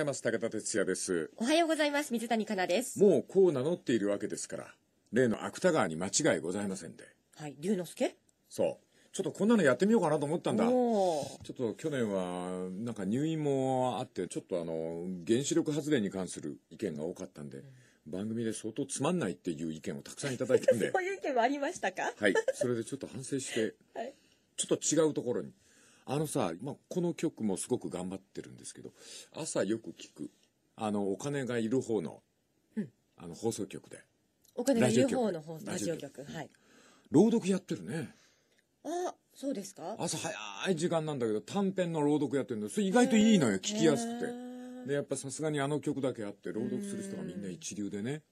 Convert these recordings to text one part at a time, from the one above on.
ございます武田哲也ですおはようございます水谷香奈ですもうこう名乗っているわけですから例の芥川に間違いございませんではい龍之介そうちょっとこんなのやってみようかなと思ったんだちょっと去年はなんか入院もあってちょっとあの原子力発電に関する意見が多かったんで、うん番組で相当つまんないっていう意見をたくさんいただいたんで そういう意見もありましたかはいそれでちょっと反省して、はい、ちょっと違うところにあのさ、まあ、この曲もすごく頑張ってるんですけど、朝よく聞く、あの、お金がいる方の、うん、あの、放送局で。お金がいる方のラジオ局。はい。朗読やってるね。あ、そうですか朝早い時間なんだけど、短編の朗読やってるんそれ意外といいのよ、聞きやすくて。でやっぱさすがにあの曲だけあって朗読する人がみんな一流でね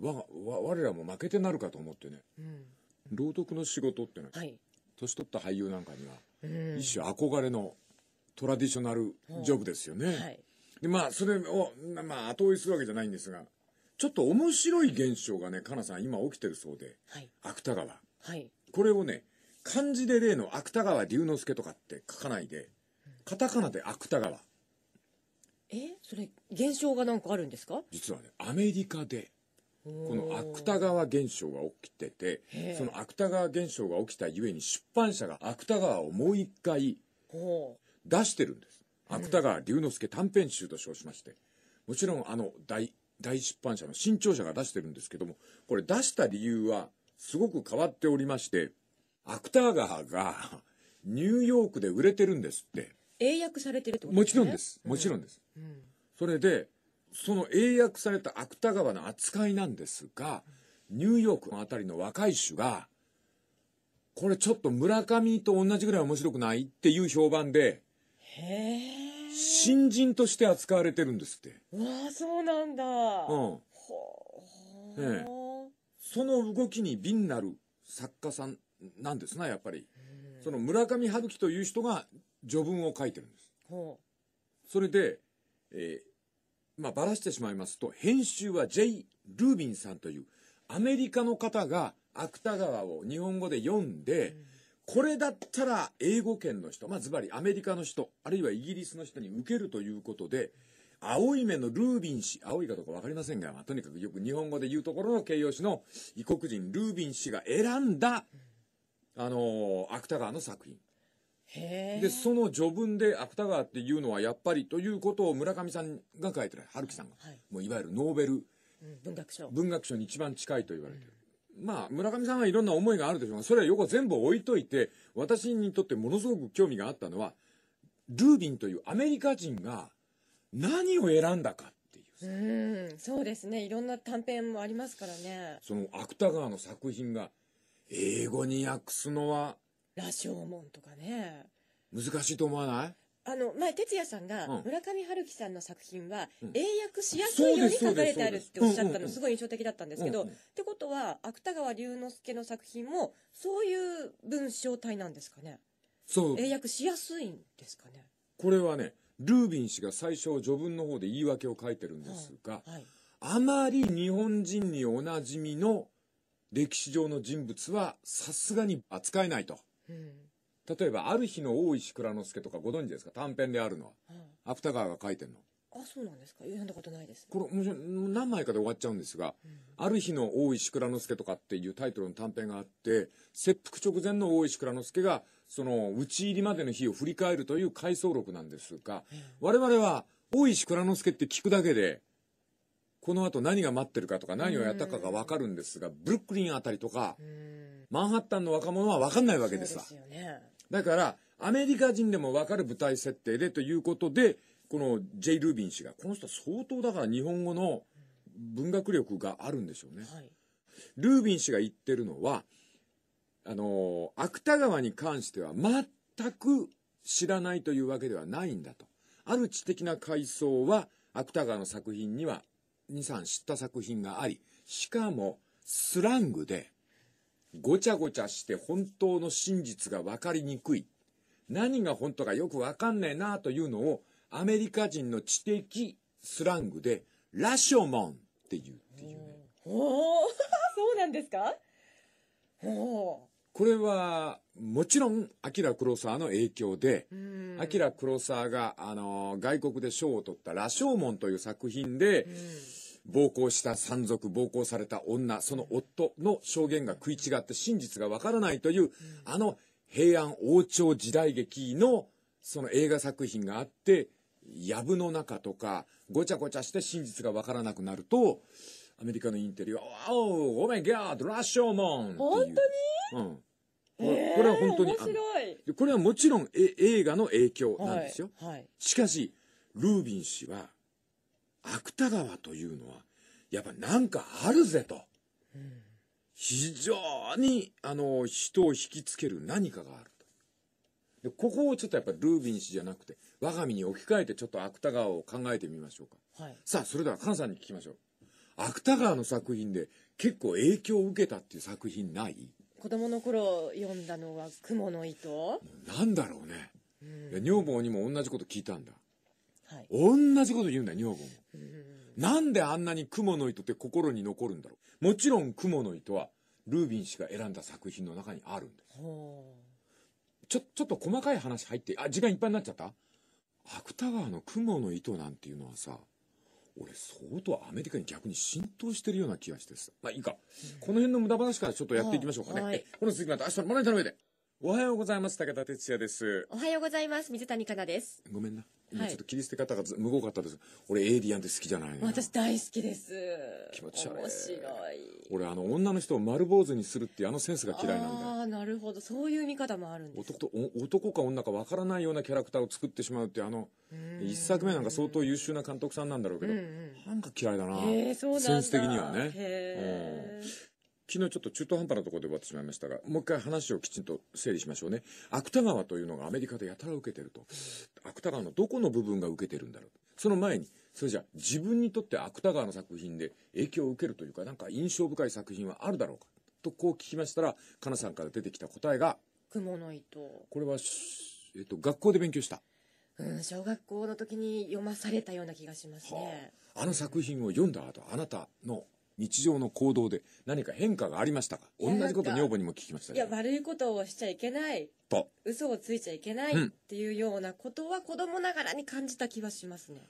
わわ我らも負けてなるかと思ってね、うん、朗読の仕事ってのは、はい、年取った俳優なんかには一種憧れのトラディショナルジョブですよね。はい、でまあそれを、まあ、後追いするわけじゃないんですがちょっと面白い現象がねかなさん今起きてるそうで、はい、芥川、はい、これをね漢字で例の芥川龍之介とかって書かないでカタカナで芥川。えそれ現象が何かあるんですか実はねアメリカでこの芥川現象が起きててその芥川現象が起きたゆえに出版社が芥川をもう一回出してるんです芥川龍之介短編集と称しましてもちろんあの大大出版社の新潮社が出してるんですけどもこれ出した理由はすごく変わっておりまして芥川が ニューヨークで売れてるんですって英訳されてるってことですねもちろんですもちろんです、うんうん、それでその英訳された芥川の扱いなんですが、ニューヨークのあたりの若い種が、これちょっと村上と同じぐらい面白くないっていう評判で、新人として扱われてるんですって。わあ、そうなんだ。うん。ええ、その動きに敏なる作家さんなんですな、やっぱり。その村上春樹という人が序文を書いてるんです。それで、えー、まあ、ばらしてしまいますと、編集は J. ルービンさんというアメリカの方が芥川を日本語で読んで、うん、これだったら英語圏の人、まあ、ずばりアメリカの人、あるいはイギリスの人に受けるということで、青い目のルービン氏、青いかどうかわかりませんが、まあ、とにかくよく日本語で言うところの形容詞の異国人ルービン氏が選んだ、あのー、芥川の作品。で、その序文で芥川っていうのはやっぱりということを村上さんが書いてる、春樹さんが。はい、もういわゆるノーベル、うん、文学賞。文学賞に一番近いと言われてる。うん、まあ、村上さんはいろんな思いがあるでしょうが、それは横全部置いといて、私にとってものすごく興味があったのは、ルービンというアメリカ人が何を選んだかっていう。うん、そうですね。いろんな短編もありますからね。その芥川の作品が英語に訳すのは羅生門とかね難しいと思わないあの前哲也さんが村上春樹さんの作品は英訳しやすいように書かれてあるっておっしゃったのすごい印象的だったんですけどってことは芥川龍之介の作品もそういう文章体なんですかねそう英訳しやすいんですかねこれはねルービン氏が最初序文の方で言い訳を書いてるんですが、はいはい、あまり日本人におなじみの歴史上の人物はさすがに扱えないと。例えば、ある日の大石蔵之介とかご存知ですか短編であるのは。芥川が書いてるの。あ、そうなんですか読んだことないです。これ、もちろん何枚かで終わっちゃうんですが、うん、ある日の大石蔵之介とかっていうタイトルの短編があって、切腹直前の大石蔵之介が、その、討ち入りまでの日を振り返るという回想録なんですが、うん、我々は、大石蔵之介って聞くだけで、この後何が待ってるかとか何をやったかがわかるんですが、ブルックリンあたりとか、マンハッタンの若者はわかんないわけですわ。すね、だから、アメリカ人でもわかる舞台設定でということで、このジェイ・ルービン氏が、この人は相当だから日本語の文学力があるんでしょうね。はい、ルービン氏が言ってるのは、あの、芥川に関しては全く知らないというわけではないんだと。ある知的な階層は芥川の作品には23知った作品があり、しかもスラングでごちゃごちゃして本当の真実が分かりにくい。何が本当かよく分かんねえなというのをアメリカ人の知的スラングでラショモンっていうっていうね。おおそうなんですかおこれはもちろんアキラサーの影響でアキラサーがあのー、外国で賞を取った「羅生門」という作品で、暴行した山賊、暴行された女、その夫の証言が食い違って真実がわからないという、あの平安王朝時代劇のその映画作品があって、藪の中とか、ごちゃごちゃして真実がわからなくなると、アメリカのインテリは、おお、ん、ギャード、ラッショーモン本当にうん。これは本当に。これはもちろんえ映画の影響なんですよ。はいはい、しかし、ルービン氏は、芥川というのは、やっぱなんかあるぜと。うん、非常に、あの、人を引きつける何かがあると。で、ここをちょっとやっぱルービン氏じゃなくて、我が身に置き換えてちょっと芥川を考えてみましょうか。はい、さあ、それでは菅さんに聞きましょう。芥川の作品で結構影響を受けたっていう作品ない子供の頃読んだのは「雲の糸」なんだろうね、うん、女房にも同じこと聞いたんだ、はい、同じこと言うんだ女房もなんであんなに蜘蛛の糸って心に残るんだろう。もちろん蜘蛛の糸は、ルービン氏が選んだ作品の中にあるんです。ちょ、ちょっと細かい話入って、あ、時間いっぱいになっちゃった芥川の蜘蛛の糸なんていうのはさ、俺相当アメリカに逆に浸透してるような気がしてさ。まあいいか。この辺の無駄話からちょっとやっていきましょうかね。はい、この続きまた明日のまな板の上で。おはようございます。武田鉄矢です。おはようございます。水谷香奈です。ごめんな。ちょっと切り捨て方がむごかったです、俺エイリアンって好きじゃないの私大好きです気持ち悪い面白い俺あの女の人を丸坊主にするっていうあのセンスが嫌いなんだああなるほどそういう見方もあるんです男と男か女かわからないようなキャラクターを作ってしまうってあの一作目なんか相当優秀な監督さんなんだろうけど、うんなんか嫌いだな、えー、そうなだセンス的にはねへえ昨日ちょっと中途半端なところで終わってしまいましたが、もう一回話をきちんと整理しましょうね。芥川というのがアメリカでやたら受けてると。芥川のどこの部分が受けてるんだろう。その前に、それじゃあ自分にとって芥川の作品で影響を受けるというか、なんか印象深い作品はあるだろうか。とこう聞きましたら、かなさんから出てきた答えが、雲の糸。これは、えっと、学校で勉強した。うん、小学校の時に読まされたような気がしますね。はあ、あの作品を読んだ後、あなたの日常の行動で何か変化がありましたか同じこと女房にも聞きましたいや悪いことをしちゃいけないと嘘をついちゃいけないっていうようなことは子供ながらに感じた気はしますね、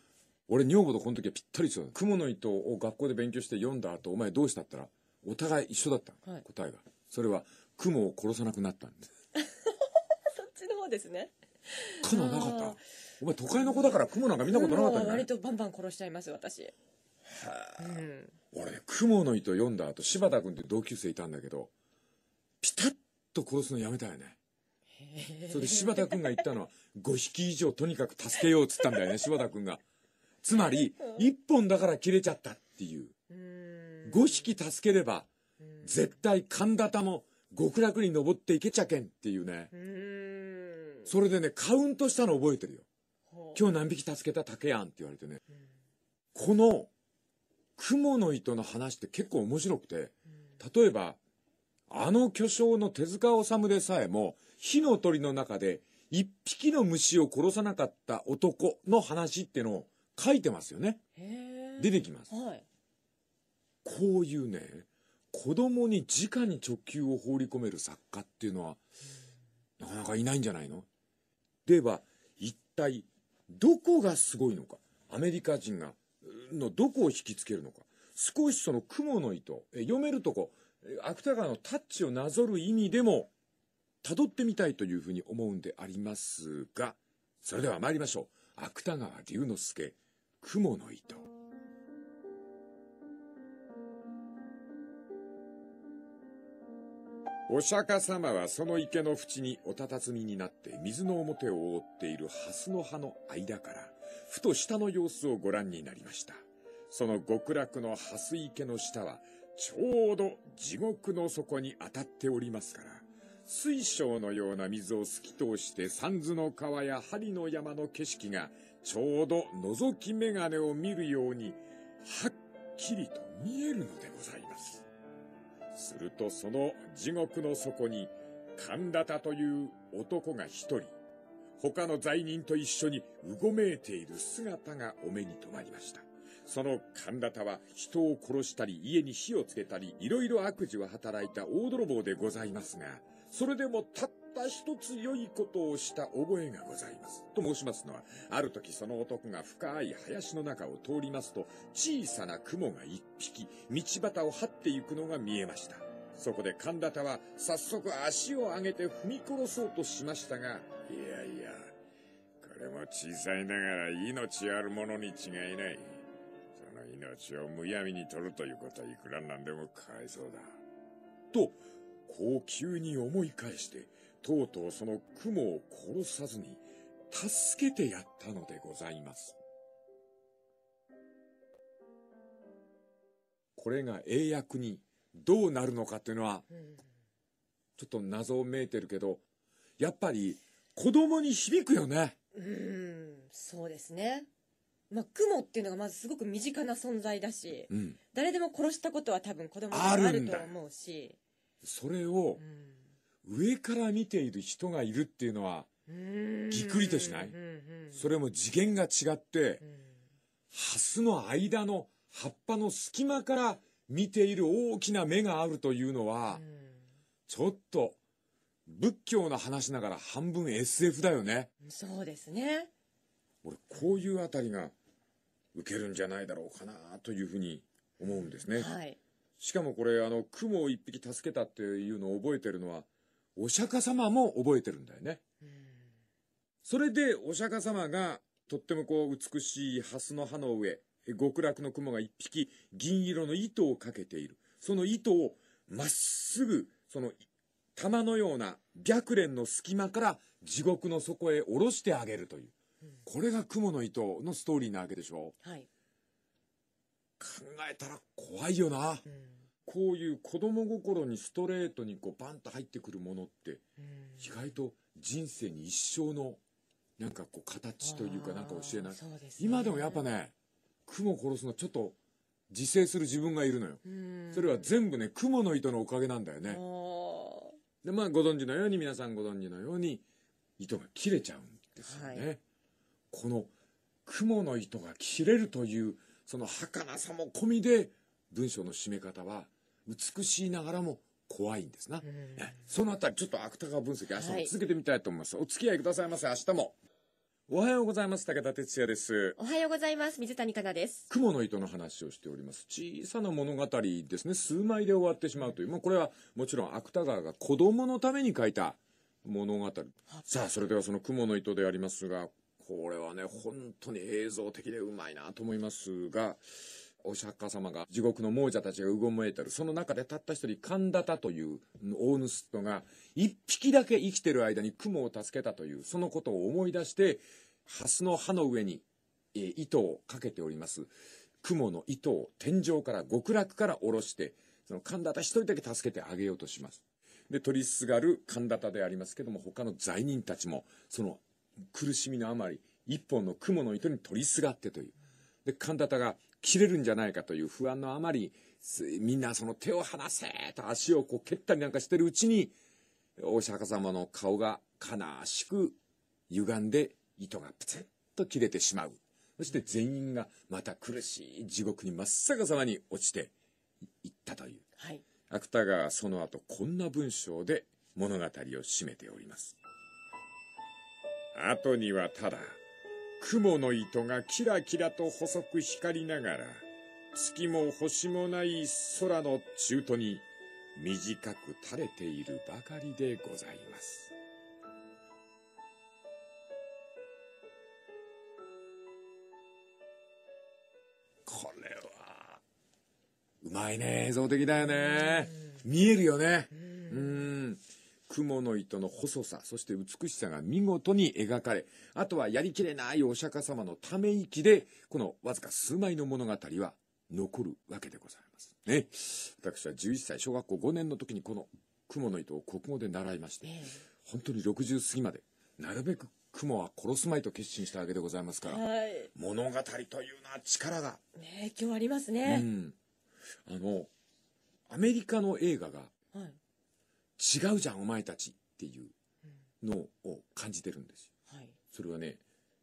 うん、俺女房とこの時はぴったりですよ雲の糸を学校で勉強して読んだ後お前どうしたったらお互い一緒だった、はい、答えがそれは雲を殺さなくなったんです そっちの方ですね雲なかったお前都会の子だから雲なんか見たことなかったんだ、割とバンバン殺しちゃいます私俺ね「雲の糸」読んだ後柴田君って同級生いたんだけどピタッと殺すのやめたよねそれで柴田君が言ったのは5匹以上とにかく助けようっつったんだよね 柴田君がつまり1本だから切れちゃったっていう5匹助ければ絶対神田田も極楽に登っていけちゃけんっていうねそれでねカウントしたの覚えてるよ今日何匹助けた竹やんって言われてねこの雲の糸の話って結構面白くて、例えば、あの巨匠の手塚治虫でさえも、火の鳥の中で一匹の虫を殺さなかった男の話ってのを書いてますよね。出てきます。はい、こういうね、子供に直に直球を放り込める作家っていうのは、なかなかいないんじゃないのでは、一体、どこがすごいのか。アメリカ人がのどこを引きつけるのか。少しその雲の糸、読めるとこ、芥川のタッチをなぞる意味でも、辿ってみたいというふうに思うんでありますが、それでは参りましょう。芥川龍之介、雲の糸。お釈迦様はその池の縁におたたずみになって水の表を覆っている蓮の葉の間からふと下の様子をご覧になりました。その極楽の蓮池の下は、ちょうど地獄の底に当たっておりますから、水晶のような水を透き通して三途の川や針の山の景色が、ちょうど覗き眼鏡を見るように、はっきりと見えるのでございます。するとその地獄の底に、神田タという男が一人、他の罪人と一緒にうごめいている姿がお目に留まりました。その神田田は人を殺したり家に火をつけたりいろいろ悪事を働いた大泥棒でございますが、それでもたった一つ良いことをした覚えがございます。と申しますのは、ある時その男が深い林の中を通りますと、小さな雲が一匹、道端を張っていくのが見えました。そこで神田田は早速足を上げて踏み殺そうとしましたが、いやいや、これも小さいながら命あるものに違いない。その命をむやみに取るということはいくらなんでもかわいそうだ。と、こう急に思い返して、とうとうその雲を殺さずに、助けてやったのでございます。これが英訳にどうなるのかっていうのは、ちょっと謎をめいてるけど、やっぱり子供に響くよね。うん、そうですね。まあ、雲っていうのがまずすごく身近な存在だし、うん、誰でも殺したことは多分子供にあると思うし。それを、上から見ている人がいるっていうのは、ぎっくりとしない、それも次元が違って、うハスの間の葉っぱの隙間から見ている大きな目があるというのは、ちょっと、仏教の話ながら半分 SF だよね。そうですね。俺、こういうあたりが受けるんじゃないだろうかなというふうに思うんですね。はい。しかもこれ、あの、雲を一匹助けたっていうのを覚えてるのは、お釈迦様も覚えてるんだよね。うん、それで、お釈迦様が、とってもこう、美しい蓮の葉の上、極楽の雲が一匹銀色の糸をかけている。その糸をまっすぐ、その玉のような白蓮の隙間から地獄の底へ下ろしてあげるという。うん、これが雲の糸のストーリーなわけでしょ。はい。考えたら怖いよな。うん、こういう子供心にストレートにこうバンと入ってくるものって、意外と人生に一生のなんかこう形というかなんか教えない。ね、今でもやっぱね、雲殺すのちょっと自制する自分がいるのよそれは全部ね蜘蛛の糸のおかげなんだよねでまあご存知のように皆さんご存知のように糸が切れちゃうんですよね、はい、この蜘蛛の糸が切れるというその儚さも込みで文章の締め方は美しいながらも怖いんですな、そのあたりちょっと芥川分析明日も続けてみたいと思います、はい、お付き合いくださいませ明日もおはようございます。武田哲也です。おはようございます。水谷香奈です。雲の糸の話をしております。小さな物語ですね。数枚で終わってしまうという。まあ、これはもちろん芥川が子供のために書いた物語。さあ、それではその雲の糸でありますが、これはね、本当に映像的でうまいなと思いますが、お釈迦様が地獄の亡者たちがうごめいてる。その中でたった一人、神田田という大盗人が、一匹だけ生きてる間に雲を助けたという、そのことを思い出して、蓮の葉の上に、えー、糸をかけております。雲の糸を天井から極楽から下ろして、その神田田一人だけ助けてあげようとします。で、取りすがる神田田でありますけども、他の罪人たちも、その苦しみのあまり、一本の雲の糸に取りすがってという。で、神田田が切れるんじゃないかという不安のあまり、みんなその手を離せと足をこう蹴ったりなんかしてるうちに、お釈迦様の顔が悲しく歪んで糸がプツッと切れてしまう。そして全員がまた苦しい地獄に真っ逆さまに落ちていったという。はい、芥川はその後こんな文章で物語を締めております。後にはただ、雲の糸がキラキラと細く光りながら、月も星もない空の中途に短く垂れているばかりでございます。うまいね。映像的だよね。見えるよね。うん。雲の糸の細さ、そして美しさが見事に描かれ、あとはやりきれないお釈迦様のため息で、このわずか数枚の物語は残るわけでございます。ね。私は11歳、小学校5年の時にこの雲の糸を国語で習いまして、本当に60過ぎまで、なるべく雲は殺すまいと決心したわけでございますから、はい、物語というのは力が。ね、今日ありますね。うんあの、アメリカの映画が、違うじゃん、お前たちっていうのを感じてるんですよ。はい、それはね、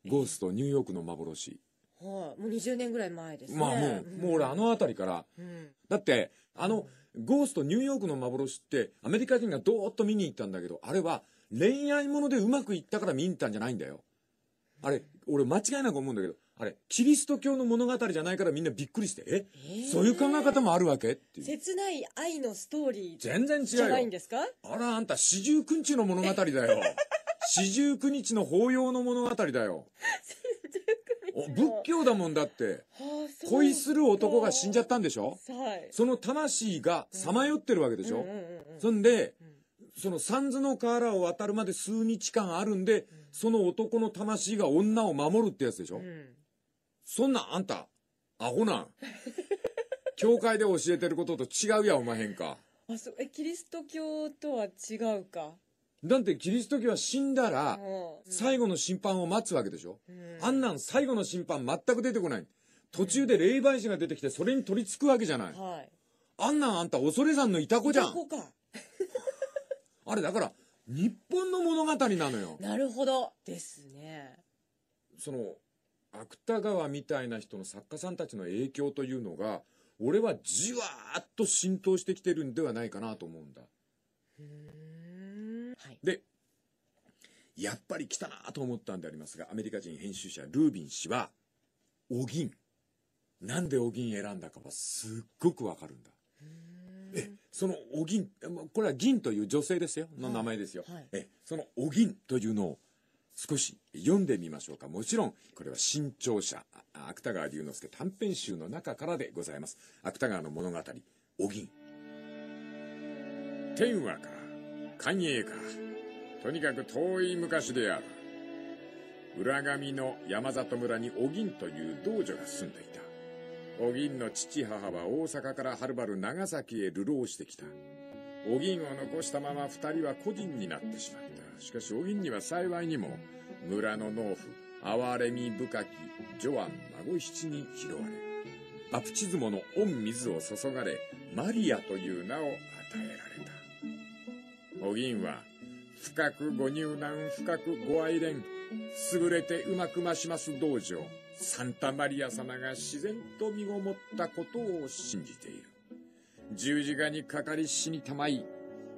ゴースト、ニューヨークの幻。はい、もう20年ぐらい前ですね。まあもう、うん、もう俺あの辺りから、うん、だって、あの、ゴースト、ニューヨークの幻って、アメリカ人がどーっと見に行ったんだけど、あれは恋愛ものでうまくいったから見に行ったんじゃないんだよ。あれ、俺間違いなく思うんだけど、あれ、キリスト教の物語じゃないからみんなびっくりして、え、えー、そういう考え方もあるわけっていう。切ない愛のストーリー。全然違うじゃないんですかあら、あんた四十九日の物語だよ。四十九日の法要の物語だよ。仏教だもんだって、はあ、恋する男が死んじゃったんでしょ、はい、その魂がさまよってるわけでしょ、そんで、その三途の河原を渡るまで数日間あるんで、うん、その男の魂が女を守るってやつでしょ、うん、そんなんあんた、アホなん。教会で教えてることと違うやおまへんか。あ、そう、え、キリスト教とは違うか。だってキリスト教は死んだら、最後の審判を待つわけでしょ、うん、あんなん最後の審判全く出てこない。途中で霊媒師が出てきてそれに取り付くわけじゃない。はい、あんなんあんた恐れ山のいた子じゃん。いた子か。あれだから、日本の物語なのよ。なるほど。ですね。その、芥川みたいな人の作家さんたちの影響というのが、俺はじわーっと浸透してきてるんではないかなと思うんだ。はい、で、やっぱり来たなと思ったんでありますが、アメリカ人編集者ルービン氏は、お銀。なんでお銀選んだかはすっごくわかるんだ。え、そのお銀、これは銀という女性ですよ、の名前ですよ。はいはい、え、そのお銀というのを少し読んでみましょうか。もちろん、これは新潮社、芥川龍之介短編集の中からでございます。芥川の物語、お銀。天和か、寛永か、とにかく遠い昔である。浦上の山里村にお銀という道女が住んでいた。お銀の父母は大阪からはるばる長崎へ流浪してきた。お銀を残したまま二人は個人になってしまた」しかしお銀には幸いにも、村の農夫、哀れみ深き、ジョアン孫七に拾われ、バプチズモの御水を注がれ、マリアという名を与えられた。お銀は、深くご入難、深くご愛憐、優れてうまくまします道場、サンタマリア様が自然と身ごもったことを信じている。十字架にかかり死にたまい、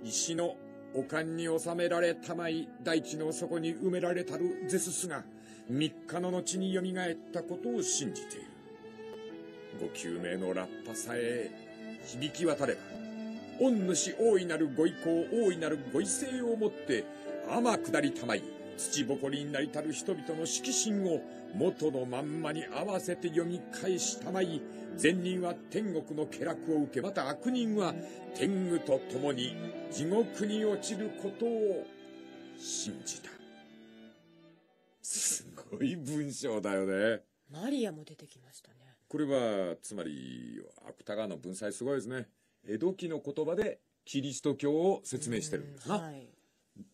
石のおかんに収められたまい大地の底に埋められたるゼススが、三日の後に蘇ったことを信じている。ご救命のラッパさえ響き渡れば、御主大いなるご意向大いなるご威勢をもって、天下りたまい、土ぼこりになりたる人々の色心を元のまんまに合わせて読み返したまい、善人は天国の気楽を受け、また悪人は天狗と共に地獄に落ちることを信じた。すごい文章だよね。マリアも出てきましたね。これは、つまり、芥川の文才すごいですね。江戸期の言葉でキリスト教を説明してるんですな。はい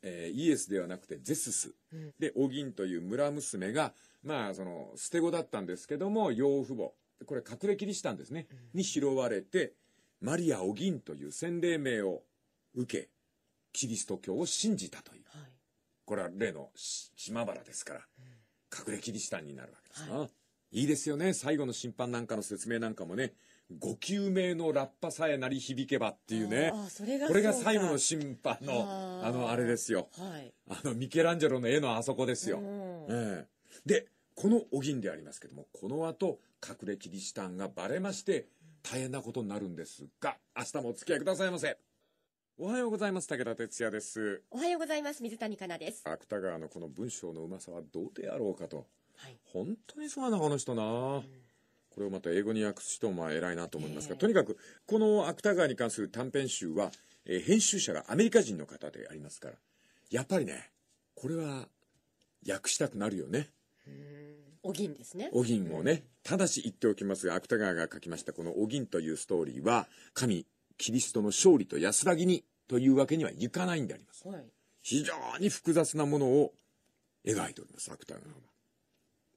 えー、イエスではなくてゼスス、うん、でお銀という村娘がまあ、その、捨て子だったんですけども、養父母、これ隠れキリシタンですね、に拾われて、マリア・オギンという洗礼名を受け、キリスト教を信じたという。はい、これは例の島原ですから、隠れキリシタンになるわけですな。はい、いいですよね。最後の審判なんかの説明なんかもね、ご救命のラッパさえ鳴り響けばっていうね。これが最後の審判の、あの、あれですよ。はい、あの、ミケランジェロの絵のあそこですよ。うん、ええで、このお銀でありますけども、この後、隠れキリシタンがバレまして、大変なことになるんですが、明日もお付き合いくださいませ。おはようございます。武田哲也です。おはようございます。水谷香奈です。芥川のこの文章のうまさはどうであろうかと。はい、本当にそうな、この人な。うん、これをまた英語に訳す人も偉いなと思いますが、えー、とにかく、この芥川に関する短編集は、えー、編集者がアメリカ人の方でありますから、やっぱりね、これは訳したくなるよね。お銀ですね。お銀をね、ただし言っておきますが、芥川が書きましたこのお銀というストーリーは、神、キリストの勝利と安らぎにというわけにはいかないんであります。はい、非常に複雑なものを描いております、芥川は。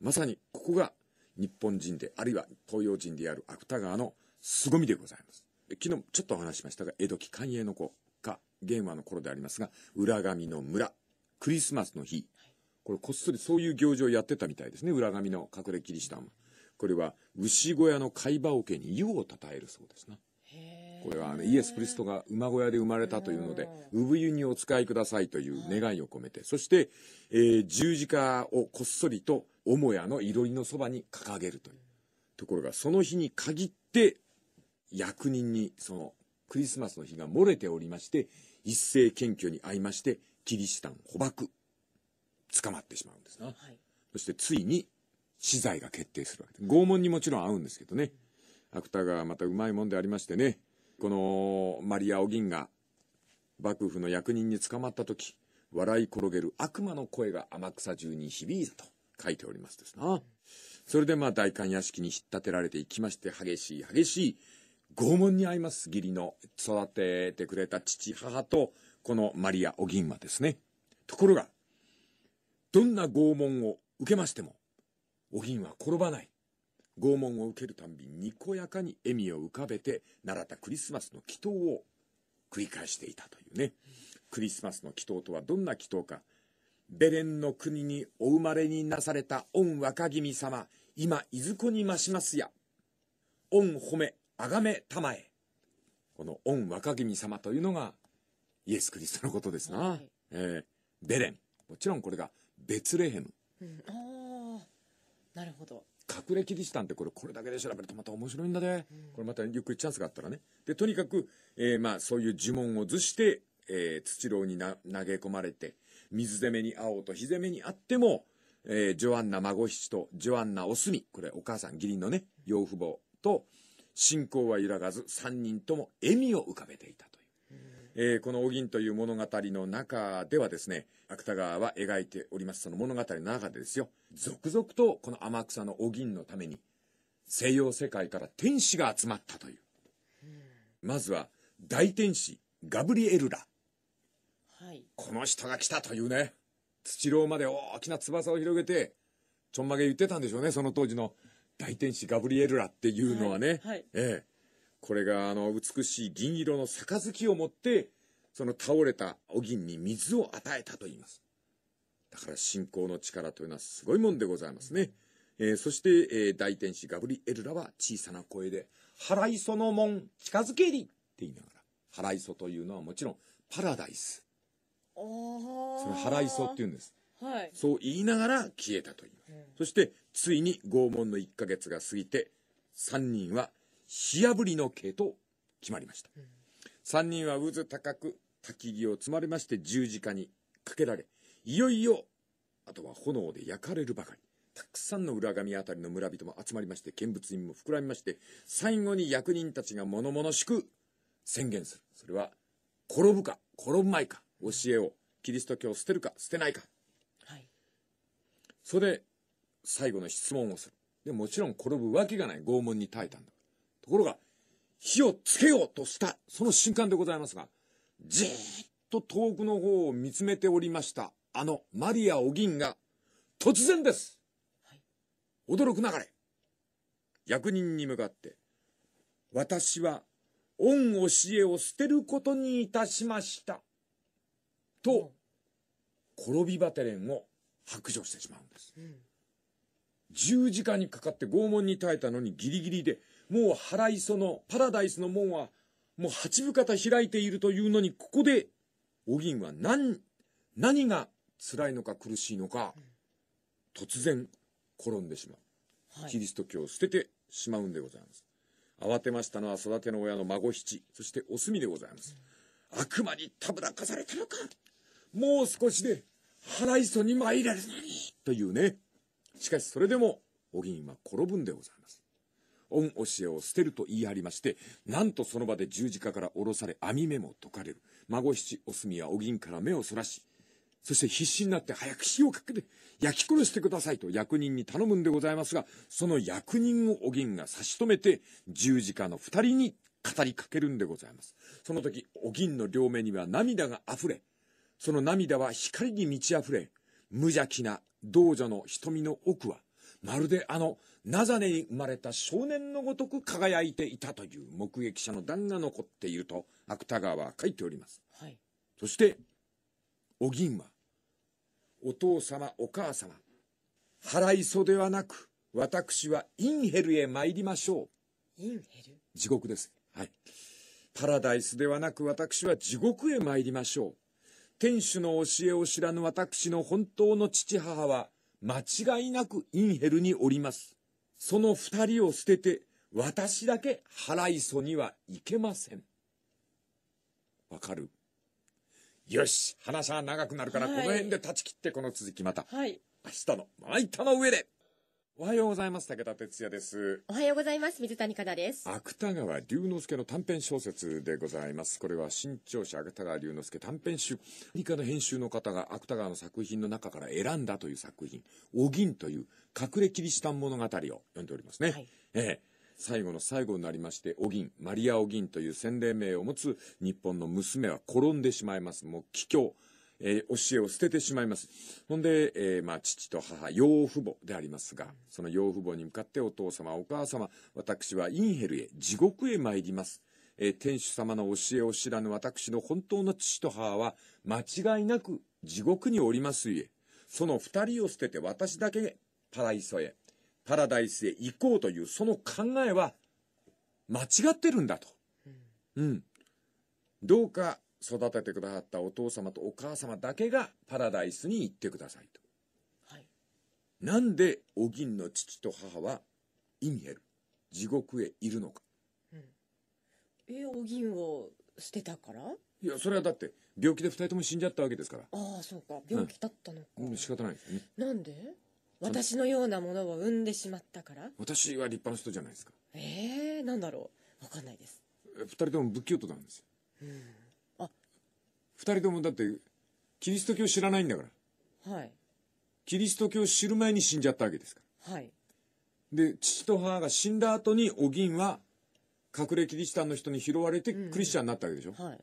まさにここが日本人で、あるいは東洋人である芥川の凄みでございます。昨日ちょっとお話しましたが、江戸期寛永の子か、現和の頃でありますが、裏紙の村、クリスマスの日、これこっそりそういう行事をやってたみたいですね、裏紙の隠れキリシタンは。これは牛小屋の貝羽桶に湯をたたえるそうですな、これは、のイエス・プリストが馬小屋で生まれたというので、産湯にお使いくださいという願いを込めて、そして、えー、十字架をこっそりと母屋のいろりのそばに掲げるという。ところが、その日に限って、役人にそのクリスマスの日が漏れておりまして、一斉検挙に遭いまして、キリシタン捕獲捕まってしまうんですな、はい、そしてついに死罪が決定するわけで拷問にもちろん合うんですけどね、芥川またうまいもんでありましてねこのマリア・オギンが幕府の役人に捕まった時笑い転げる悪魔の声が天草中に響いたと書いておりますですな、うん、それでまあ代官屋敷に引っ立てられていきまして激しい激しい拷問に合います義理の育ててくれた父母とこのマリア・オギンはですねところがどんな拷問を受けましてもおひは転ばない拷問を受けるたんびにこやかに笑みを浮かべて習ったクリスマスの祈祷を繰り返していたというねクリスマスの祈祷とはどんな祈祷かベレンの国にお生まれになされた御若君様今いずこに増しますや御褒めあがめたまえこの御若君様というのがイエス・クリストのことですな、はい、えー、ベレンもちろんこれがベツレヘム、うん、ああなるほど隠れキリシタンってこれこれだけで調べるとまた面白いんだね、うん、これまたゆっくりチャンスがあったらねでとにかく、えー、まあ、そういう呪文を図して、えー、土郎に投げ込まれて水攻めにおうと火攻めにあっても、えー、ジョアンナ孫七とジョアンナお墨これお母さん義理のね養父母と信仰は揺らがず3人とも笑みを浮かべていたという、うん、えー、この「お銀」という物語の中ではですね芥川は描いておりますその物語の中でですよ、続々とこの天草のお銀のために、西洋世界から天使が集まったという。まずは、大天使、ガブリエルラ。はい。この人が来たというね、土郎まで大きな翼を広げて、ちょんまげ言ってたんでしょうね、その当時の大天使ガブリエルラっていうのはね。はい。はい、ええ。これが、あの、美しい銀色の杯を持って、その倒れたお銀に水を与えたと言います。だから信仰の力というのはすごいもんでございますね。えー、そして、えー、大天使ガブリエルらは小さな声で、払いその門近づけりって言いながら、払いそというのはもちろんパラダイス。その払いそっていうんです。はい、そう言いながら消えたと言います。うん、そして、ついに拷問の1ヶ月が過ぎて、3人は火破りの刑と決まりました。うん三人は渦高く、焚き木を積まれまして十字架にかけられ、いよいよ、あとは炎で焼かれるばかり。たくさんの浦上あたりの村人も集まりまして、見物人も膨らみまして、最後に役人たちが物々しく宣言する。それは、転ぶか、転ぶまいか、教えを、キリスト教を捨てるか、捨てないか。はい。それで、最後の質問をする。で、もちろん転ぶわけがない。拷問に耐えたんだ。ところが、火をつけようとした、その瞬間でございますが、じーっと遠くの方を見つめておりました、あのマリア・お銀が、突然です、はい、驚くなかれ役人に向かって、私は恩教えを捨てることにいたしました。と、転びバテレンを白状してしまうんです。うん、十字架にかかって拷問に耐えたのにギリギリでもう払いそのパラダイスの門はもう八分方開いているというのにここでお銀は何何が辛いのか苦しいのか、突然転んでしまう、はい、キリスト教を捨ててしまうんでございます慌てましたのは育ての親の孫七そしてお墨でございます、うん、悪魔にたぶらかされたのかもう少しで腹いそに参られるのにというねしかしそれでもお銀は転ぶんでございます恩教えを捨てると言い張りまして、なんとその場で十字架から下ろされ、網目も解かれる。孫七お墨はお銀から目をそらし、そして必死になって早く火をかけて焼き殺してくださいと役人に頼むんでございますが、その役人をお銀が差し止めて、十字架の2人に語りかけるんでございます。その時、お銀の両目には涙が溢れ、その涙は光に満ち溢れ、無邪気な道女の瞳の奥は、まるであのナザレに生まれた少年のごとく輝いていたという目撃者の那の子っていると芥川は書いております。はい、そしてお銀はお父様お母様払い袖はなく私はインヘルへ参りましょう。インヘル地獄です。はい。パラダイスではなく私は地獄へ参りましょう。天主の教えを知らぬ私の本当の父母は間違いなくインヘルにおります。その二人を捨てて、私だけ腹磯にはいけません。わかるよし、話は長くなるから、この辺で断ち切って、この続きまた、はい、明日のまいたの上でおはようございます。武田哲也です。おはようございます。水谷香奈です。芥川龍之介の短編小説でございます。これは新潮社芥川龍之介短編集。アメの編集の方が芥川の作品の中から選んだという作品、お銀という隠れキリシタン物語を読んでおりますね。はい、ええ最後の最後になりまして、お銀、マリア・お銀という洗礼名を持つ日本の娘は転んでしまいます。もう、桔梗。えー、教えを捨ててしまいます。ほんで、えー、まあ、父と母、養父母でありますが、その養父母に向かってお父様、お母様、私はインヘルへ、地獄へ参ります。えー、天主様の教えを知らぬ私の本当の父と母は、間違いなく地獄におりますゆえ、その二人を捨てて私だけパライソへ、パラダイスへ行こうという、その考えは、間違ってるんだと。うん。どうか育ててくださったお父様とお母様だけがパラダイスに行ってくださいと。はい、なんでお銀の父と母は意味ある地獄へいるのか。うん、えお銀を捨てたからいやそれはだって病気で2人とも死んじゃったわけですからああそうか病気だったのか、うん、仕方ないですねなんで私のようなものを産んでしまったから私は立派な人じゃないですかええー、なんだろう分かんないです2人とも仏教徒なんですよ、うん二人ともだって、キリスト教知らないんだから。はい。キリスト教知る前に死んじゃったわけですから。はい。で、父と母が死んだ後に、お銀は、隠れキリシタンの人に拾われてクリスチャンになったわけでしょ。うん、はい。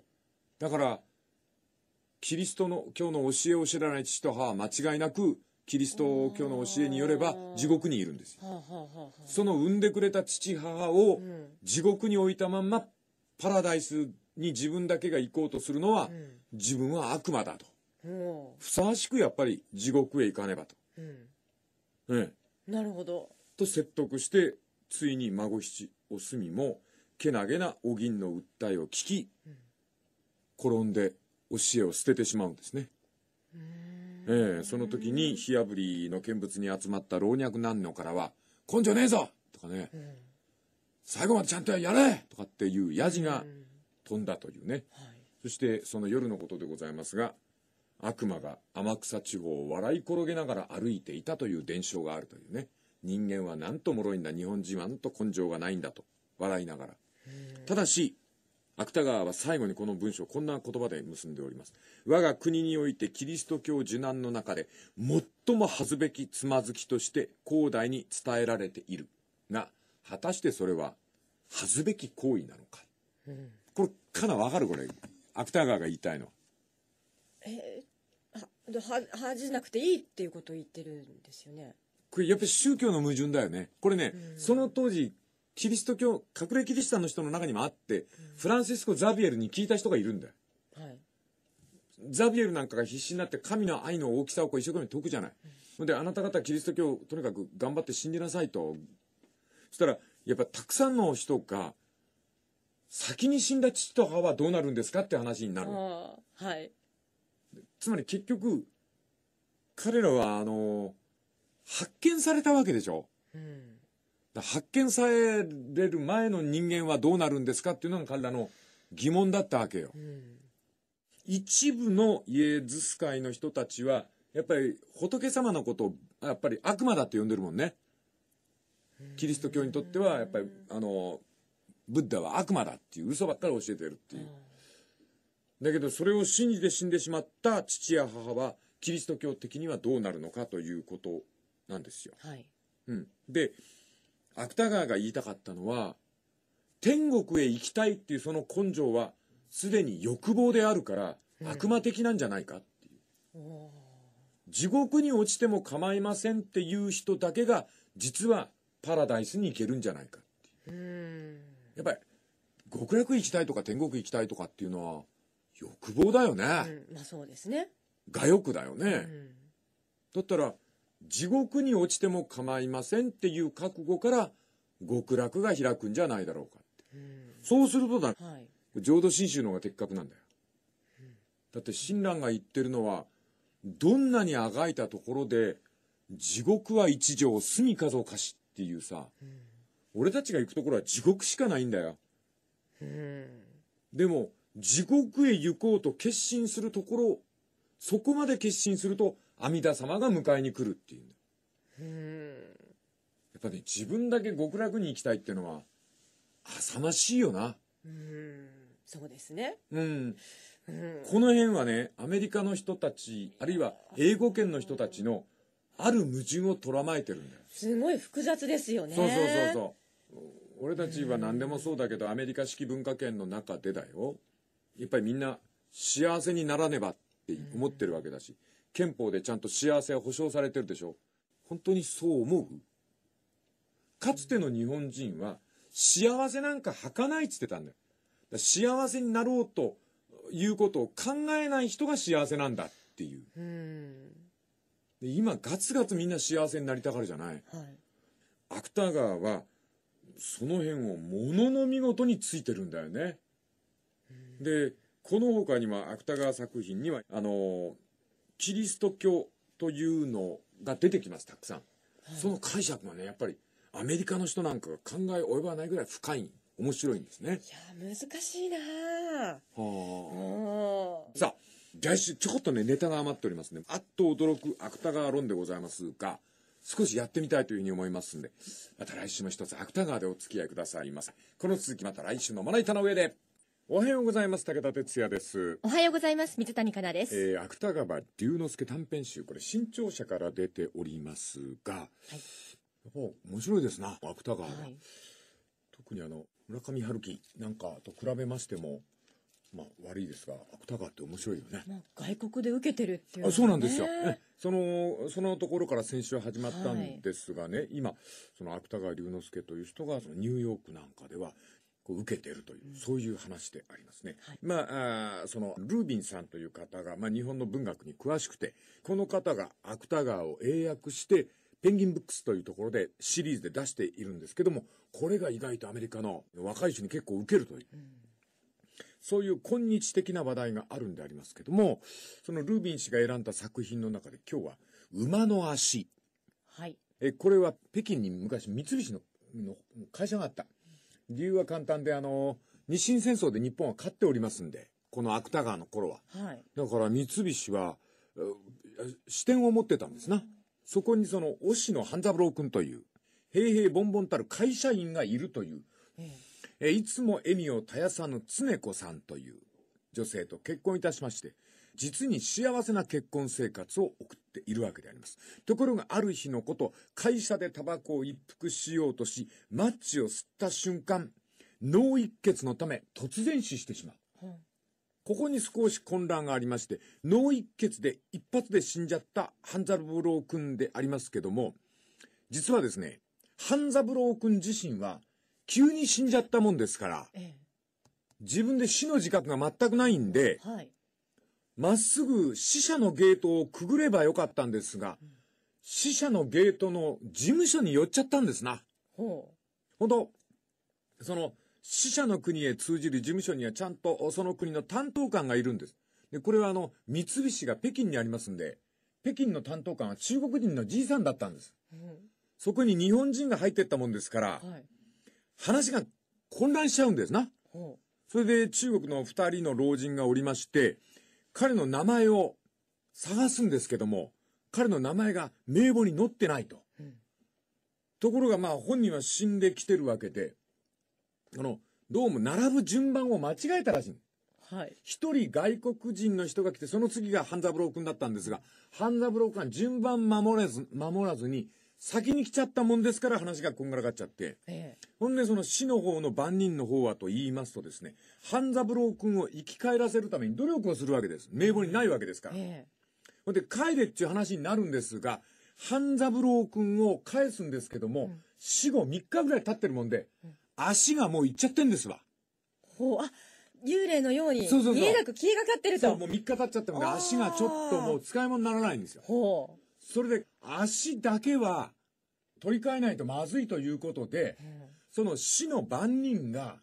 だから、キリストの教の教えを知らない父と母は間違いなく、キリスト教の教えによれば地獄にいるんですよ。その産んでくれた父母を地獄に置いたまんまパラダイスに自分だけが行こうとするのは、うん自分は悪魔だと。ふさわしくやっぱり地獄へ行かねばと。うん。ね、なるほど。と説得して、ついに孫七お墨も、けなげなお銀の訴えを聞き、うん、転んで教えを捨ててしまうんですね。ええその時に火あぶりの見物に集まった老若男女からは「根性ねえぞ!」とかね、うん、最後までちゃんとやれ!」とかっていうやじが飛んだというね、はい、そしてその夜のことでございますが、悪魔が天草地方を笑い転げながら歩いていたという伝承があるというね。人間はなんともろいんだ、日本人はなんと根性がないんだと笑いながら。ただし、芥川は最後にこの文章こんな言葉で結んでおります我が国においてキリスト教受難の中で最も恥ずべきつまずきとして広代に伝えられているが果たしてそれは恥ずべき行為なのか、うん、これかなわかるこれ芥川が言いたいのえは恥じなくていいっていうことを言ってるんですよねこれやっぱり宗教の矛盾だよねこれね、うん、その当時キリスト教隠れキリシタンの人の中にもあって、うん、フランシスコ・ザビエルに聞いた人がいるんだよ、はい、ザビエルなんかが必死になって神の愛の大きさをこう一生懸命解くじゃない、うん、であなた方キリスト教とにかく頑張って信じなさいとそしたらやっぱたくさんの人が先に死んだ父と母はどうなるんですかって話になるはいつまり結局彼らはあの発見されたわけでしょうんだ発見される前の人間はどうなるんですかっていうのが彼らの疑問だったわけようん一部のイエズス会の人たちはやっぱり仏様のことをやっぱり悪魔だって呼んでるもんねキリスト教にとってはやっぱりあのブッダは悪魔だっていう嘘ばっかり教えてるっていう。だけどそれを信じて死んでしまった父や母はキリスト教的にはどうなるのかということなんですよ。はい、うん、で芥川が言いたかったのは天国へ行きたいっていうその根性はすでに欲望であるから悪魔的なんじゃないかっていう、うん、地獄に落ちても構いませんっていう人だけが実はパラダイスに行けるんじゃないかっていう。うんやっぱり極楽行きたいとか天国行きたいとかっていうのは欲望だよね、うん、まあそうですね我欲だよね、うん、だったら地獄に落ちても構いませんっていう覚悟から極楽が開くんじゃないだろうかって、うん、そうするとだ、はい、浄土真宗の方が的確なんだよ、だって親鸞が言ってるのはどんなにあがいたところで地獄は一条住みかぞかしっていうさ、うん俺たちが行くところは地獄しかないんだよ。うん、でも、地獄へ行こうと決心するところ、そこまで決心すると、阿弥陀様が迎えに来るっていううん、やっぱね、自分だけ極楽に行きたいっていうのは、浅ましいよな。うん、そうですね。うん。この辺はね、アメリカの人たち、あるいは英語圏の人たちの、ある矛盾をとらまえてるんだよ。すごい複雑ですよね。そうそうそうそう。俺たちは何でもそうだけどアメリカ式文化圏の中でだよやっぱりみんな幸せにならねばって思ってるわけだし憲法でちゃんと幸せは保障されてるでしょ本当にそう思うかつての日本人は幸せなんか儚いっつってたんだよだ幸せになろうということを考えない人が幸せなんだっていうで今ガツガツみんな幸せになりたがるじゃない、はい、芥川はその辺をものの見事についてるんだよね。でこの他にも芥川作品にはあのキリスト教というのが出てきますたくさん、はい、その解釈がねやっぱりアメリカの人なんかが考え及ばないぐらい深い面白いんですねいや難しいなはあさあ来週ちょこっとねネタが余っておりますねあっと驚く芥川論でございますが少しやってみたいというふうに思いますんで、また来週も一つ芥川でお付き合いくださいませ。この続きまた来週のまな板の上で。おはようございます。武田哲也です。おはようございます。水谷香奈です。えー、芥川龍之介短編集、これ新潮社から出ておりますが、はい、お面白いですな、芥川は。はい、特にあの、村上春樹なんかと比べましても、まあ悪いですが、芥川って面白いよね。外国で受けてるっていう、ね、あそうなんですよ。その、そのところから先週始まったんですがね、はい、今、その芥川龍之介という人が、そのニューヨークなんかでは、こう受けてるという、うん、そういう話でありますね。はい、まあその、ルービンさんという方が、まあ日本の文学に詳しくて、この方が芥川を英訳して、ペンギンブックスというところでシリーズで出しているんですけども、これが意外とアメリカの若い人に結構受けるという、うん、そういう今日的な話題があるんでありますけども、そのルービン氏が選んだ作品の中で今日は、馬の足。はい。え、これは北京に昔三菱のの会社があった。理由は簡単で、あの、日清戦争で日本は勝っておりますんで、この芥川の頃は。はい。だから三菱は、視点を持ってたんですな。そこにその、推しの半三郎君という、平平凡凡たる会社員がいるという、え、えいつも笑みを絶やさぬ常子さんという女性と結婚いたしまして、実に幸せな結婚生活を送っているわけであります。ところがある日のこと、会社でタバコを一服しようとし、マッチを吸った瞬間、脳一血のため突然死してしまう。うん、ここに少し混乱がありまして、脳一血で一発で死んじゃった半三郎君でありますけども、実はですね、半三郎君自身は急に死んじゃったもんですから、ええ、自分で死の自覚が全くないんで、はい、まっすぐ死者のゲートをくぐればよかったんですが、うん、死者のゲートの事務所に寄っちゃったんですな。ほう。ほんと、その、死者の国へ通じる事務所にはちゃんとその国の担当官がいるんです。で、これはあの、三菱が北京にありますんで、北京の担当官は中国人のじいさんだったんです。うん、そこに日本人が入ってったもんですから、はい話が混乱しちゃうんですな。それで中国の二人の老人がおりまして、彼の名前を探すんですけども、彼の名前が名簿に載ってないと。ところがまあ本人は死んできてるわけで、あの、どうも並ぶ順番を間違えたらしい。はい。一人外国人の人が来て、その次が半三郎君だったんですが、半三郎君は順番守れず、守らずに、先に来ちゃったもんですから話がこんがらがっちゃって、ええ、ほんでその死の方の番人の方はと言いますとですね半三郎君を生き返らせるために努力をするわけです名簿にないわけですから、え、え、ほんで帰れっていう話になるんですが半三郎君を返すんですけども、うん、死後3日ぐらい経ってるもんで、うん、足がもう行っちゃってんですわほうあ幽霊のようにそうそう見えなく消えかかってるとそうもう3日経っちゃったので足がちょっともう使い物にならないんですよほうそれで足だけは取り替えないとまずいということで、その死の番人が、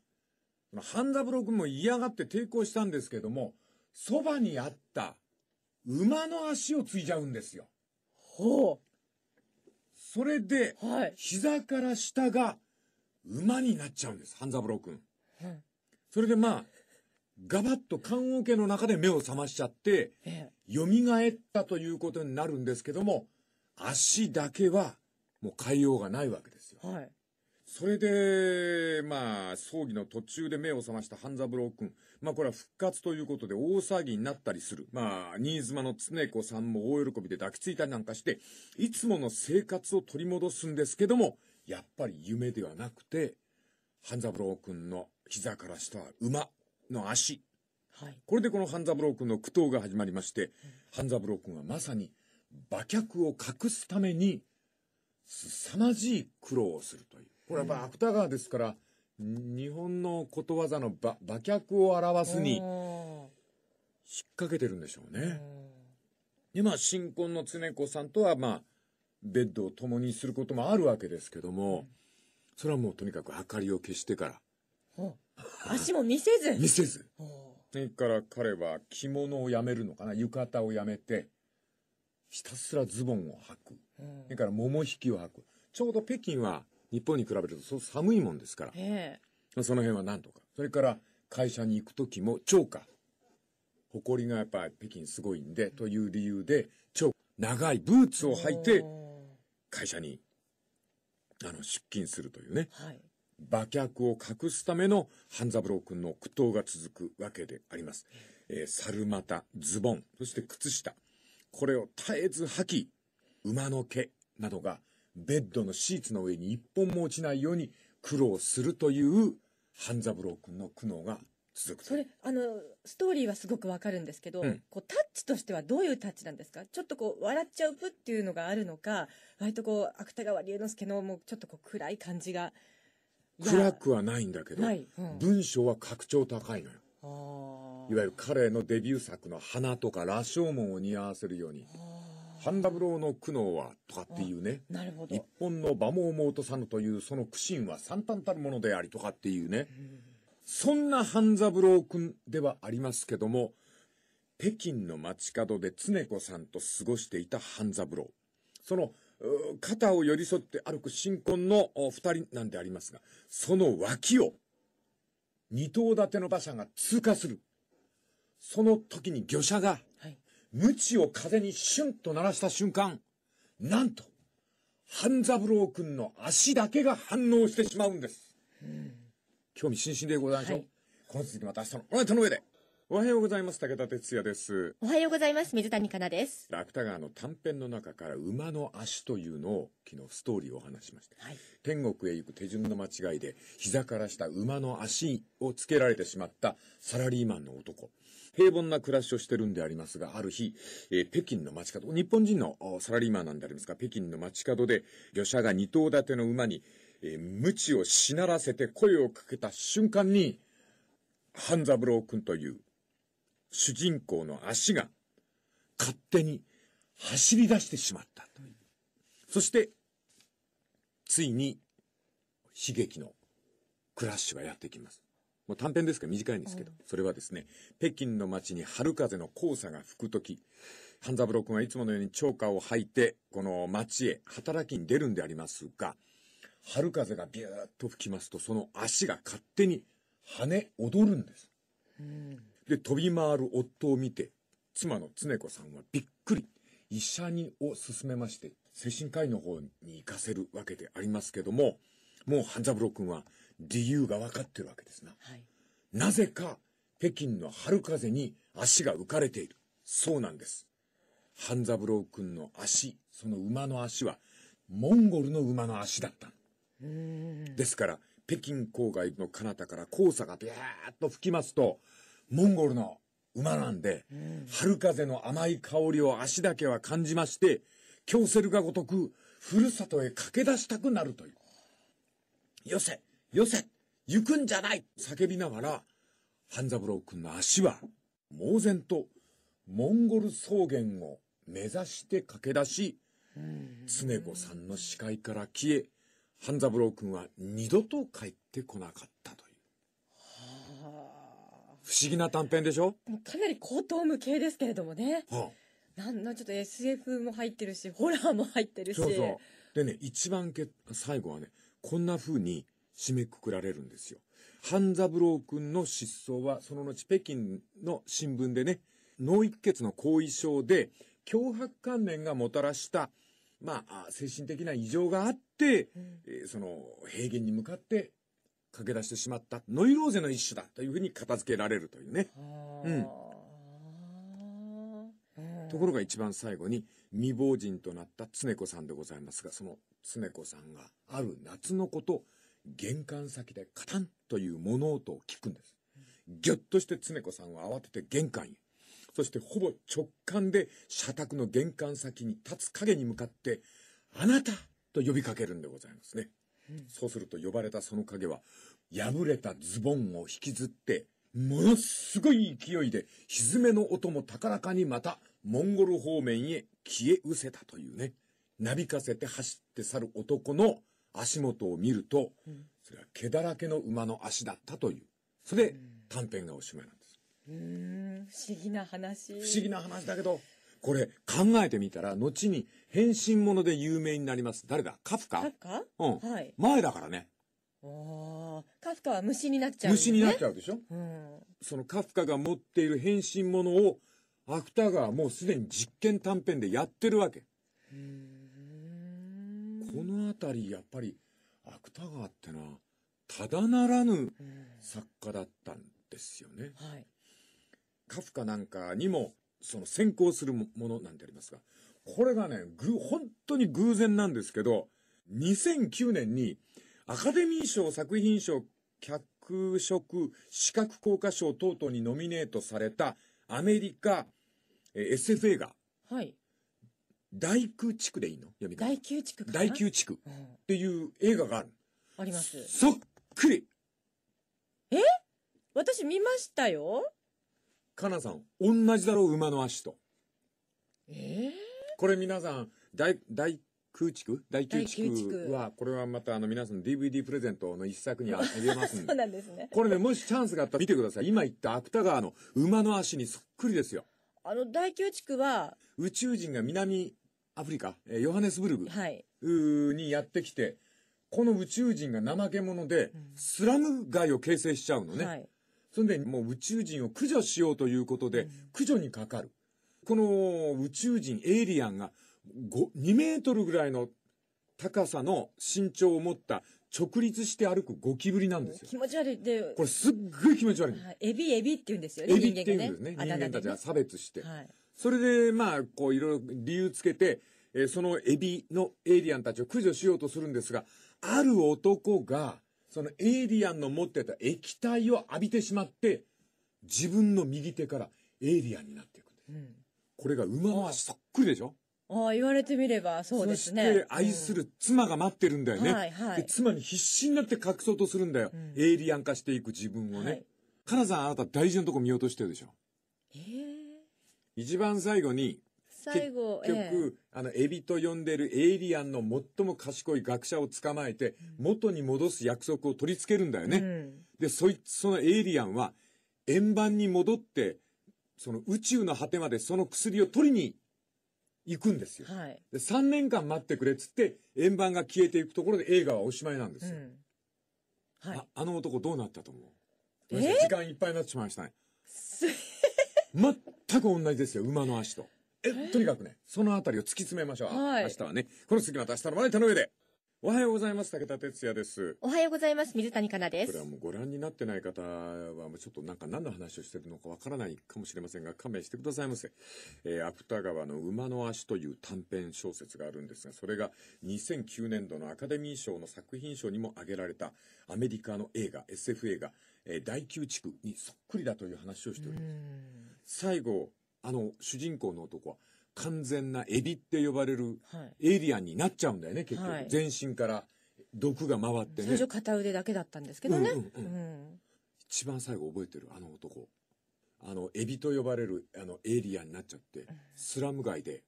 半三郎君も嫌がって抵抗したんですけども、そばにあった馬の足をついちゃうんですよ。ほう。それで、はい、膝から下が馬になっちゃうんです、半三郎君。それでまあ、ガバッと棺桶の中で目を覚ましちゃって、ええ、蘇ったということになるんですけども、足だけはもう変えようがないわけですよ。はい。それで、まあ、葬儀の途中で目を覚ました半三郎君。まあ、これは復活ということで大騒ぎになったりする。まあ、新妻の常子さんも大喜びで抱きついたりなんかして、いつもの生活を取り戻すんですけども、やっぱり夢ではなくて、半三郎君の膝から下は馬の足はい、これでこの半三郎君の苦闘が始まりまして、半三郎君はまさに馬脚を隠すために凄まじい苦労をするという。これやっぱ芥川ですから、日本のことわざの馬馬脚を表すに引っ掛けてるんでしょうね。でまあ新婚の常子さんとはまあベッドを共にすることもあるわけですけども、それはもうとにかく明かりを消してから。足も見せず見せず。それから彼は着物をやめるのかな浴衣をやめて、ひたすらズボンを履く。それから桃引きを履く。ちょうど北京は日本に比べるとそう寒いもんですから。その辺は何とか。それから会社に行く時も超過。誇りがやっぱ北京すごいんで、という理由で、超長いブーツを履いて、会社に、あの、出勤するというね。はい、馬脚を隠すための半三郎君の苦闘が続くわけであります。えー、猿股、ズボン、そして靴下。これを絶えず履き、馬の毛などがベッドのシーツの上に一本も落ちないように苦労するという半三郎君の苦悩が続くそれあのストーリーはすごくわかるんですけど、うん、こうタッチとしてはどういうタッチなんですかちょっとこう笑っちゃうプっていうのがあるのか割とこう芥川龍之介のもうちょっとこう暗い感じが暗くはないんだけど、うん、文章は格調高いのよ。いわゆる彼のデビュー作の花とか羅生門を似合わせるように。ハンダブローの苦悩はとかっていうね。なるほど。日本の馬毛も落とさぬというその苦心は惨憺たるものでありとかっていうね。うんそんな半三郎君ではありますけども、北京の街角で常子さんと過ごしていた半三郎。その肩を寄り添って歩く新婚の二人なんでありますが、その脇を、二頭立ての馬車が通過する。その時に魚車が、無知を風にシュンと鳴らした瞬間、なんと、半三郎君の足だけが反応してしまうんです。うん、興味津々でございましょう。はい、この続きまた明日のおネ手の上で。おはようございます。武田哲也です。おはようございます。水谷香奈です。芥川の短編の中から馬の足というのを昨日ストーリーをお話しました。はい、天国へ行く手順の間違いで膝からした馬の足をつけられてしまったサラリーマンの男。平凡な暮らしをしてるんでありますが、ある日、えー、北京の街角、日本人のサラリーマンなんでありますが、北京の街角で魚車が二頭立ての馬に、えー、無をしならせて声をかけた瞬間に、半三郎君という主人公の足が勝手に走り出してしまった。そして、ついに悲劇のクラッシュがやってきます。もう短編ですから短いんですけど、それはですね、北京の街に春風の黄砂が吹くとき、半三郎君はいつものように長歌を吐いて、この街へ働きに出るんでありますが、春風がビューッと吹きますと、その足が勝手に跳ね踊るんです。うんで、飛び回る夫を見て、妻の常子さんはびっくり、医者にを勧めまして、精神科医の方に行かせるわけでありますけども、もう半三郎君は理由が分かってるわけですな。はい、なぜか、北京の春風に足が浮かれている。そうなんです。半三郎君の足、その馬の足は、モンゴルの馬の足だった。ですから、北京郊外の彼方から黄砂がビャーッと吹きますと、モンゴルの馬なんで、うん、春風の甘い香りを足だけは感じまして、京セルがごとく、ふるさとへ駆け出したくなるという。よせよせ行くんじゃない叫びながら、半三郎君の足は、猛然と、モンゴル草原を目指して駆け出し、常子さんの視界から消え、半三郎君は二度と帰ってこなかったと。不思議な短編でしょかなり高等無形ですけれどもね、はあ、なんなちょっと SF も入ってるしホラーも入ってるしそうそうでね一番け最後はねこんなふうに締めくくられるんですよ半三郎君の失踪はその後北京の新聞でね脳一血の後遺症で脅迫観念がもたらしたまあ精神的な異常があって、うん、えー、その平原に向かって駆け出してしまったノイローゼの一種だというふうに片付けられるというね。うん、ところが一番最後に未亡人となった常子さんでございますがその常子さんがある夏のこと玄関先でカタンという物音を聞くんです。ぎゅっとして常子さんは慌てて玄関へ。そしてほぼ直感で社宅の玄関先に立つ影に向かって、あなたと呼びかけるんでございますね。そうすると呼ばれたその影は、破れたズボンを引きずって、ものすごい勢いで、蹄めの音も高らかにまた、モンゴル方面へ消え失せたというね、なびかせて走って去る男の足元を見ると、それは毛だらけの馬の足だったという。それで、短編がおしまいなんです。うん、不思議な話。不思議な話だけど、これ考えてみたら、後に変身者で有名になります。誰だカフカカフカうん。はい。前だからね。おカフカは虫になっちゃう、ね、虫になっちゃうでしょ、うん、そのカフカが持っている変身者を、芥川もうすでに実験短編でやってるわけ。このあたり、やっぱり、芥川ってのは、ただならぬ作家だったんですよね。はい。カフカなんかにもその先行するものなんでありますが、これがね、ぐ、本当に偶然なんですけど、2009年にアカデミー賞作品賞脚色視覚効果賞等々にノミネートされたアメリカ、えー、SF 映画。はい。大空地区でいいの読み大空地区大空地区っていう映画がある。あります。そっくりえ私見ましたよ。かなさん、同じだろう、馬の足と。ええー、これ皆さん、大、大空地大空地区は、これはまたあの皆さん DVD プレゼントの一作にあげますんで。そうなんですね。これね、もしチャンスがあったら見てください。今言った芥川の馬の足にそっくりですよ。あの大空地区は、宇宙人が南アフリカ、えヨハネスブルグ、はい、にやってきて、この宇宙人が怠け者で、スラム街を形成しちゃうのね。はいそんでもう宇宙人を駆除しようということで、駆除にかかる。この宇宙人、エイリアンが2メートルぐらいの高さの身長を持った直立して歩くゴキブリなんですよ。気持ち悪い。で、これすっごい気持ち悪い。い、エビエビって言うんですよね。エビって言うんですね。人間,、たちは差別して。はい、それで、まあ、こういろいろ理由つけて、えー、そのエビのエイリアンたちを駆除しようとするんですが、ある男が、そのエイリアンの持ってた液体を浴びてしまって、自分の右手からエイリアンになっていくんです。うん、これが馬はそっくりでしょああ、言われてみれば、そうですね。そして、愛する妻が待ってるんだよね。うん、はいはい。妻に必死になって隠そうとするんだよ。うん、エイリアン化していく自分をね。はい、かなさん、あなた大事なとこ見落としてるでしょ。ええー、一番最後に、最後結局、えあのエビと呼んでるエイリアンの最も賢い学者を捕まえて、元に戻す約束を取り付けるんだよね。うん、でそいそのエイリアンは円盤に戻ってその宇宙の果てまでその薬を取りに行くんですよ。はい、で3年間待ってくれっつって円盤が消えていくところで映画はおしまいなんですよ。うんはい、ああの男どうなったと思う時間いっぱいになってしまいましたね。全く同じですよ馬の足と。え、とにかくね、そのあたりを突き詰めましょう。はい明日はね、この次また明日のマネタの上で。おはようございます。武田鉄矢です。おはようございます。水谷香奈です。これはもうご覧になってない方は、ちょっとなんか何の話をしてるのかわからないかもしれませんが、勘弁してくださいませ。えー、芥川の馬の足という短編小説があるんですが、それが2009年度のアカデミー賞の作品賞にも挙げられたアメリカの映画、SF 映画、えー、第9地区にそっくりだという話をしております。最後、あの、主人公の男は、完全なエビって呼ばれるエイリアンになっちゃうんだよね、結局。はい、全身から毒が回ってね。最初片腕だけだったんですけどね。一番最後覚えてる、あの男。あの、エビと呼ばれるあのエイリアンになっちゃって、スラム街で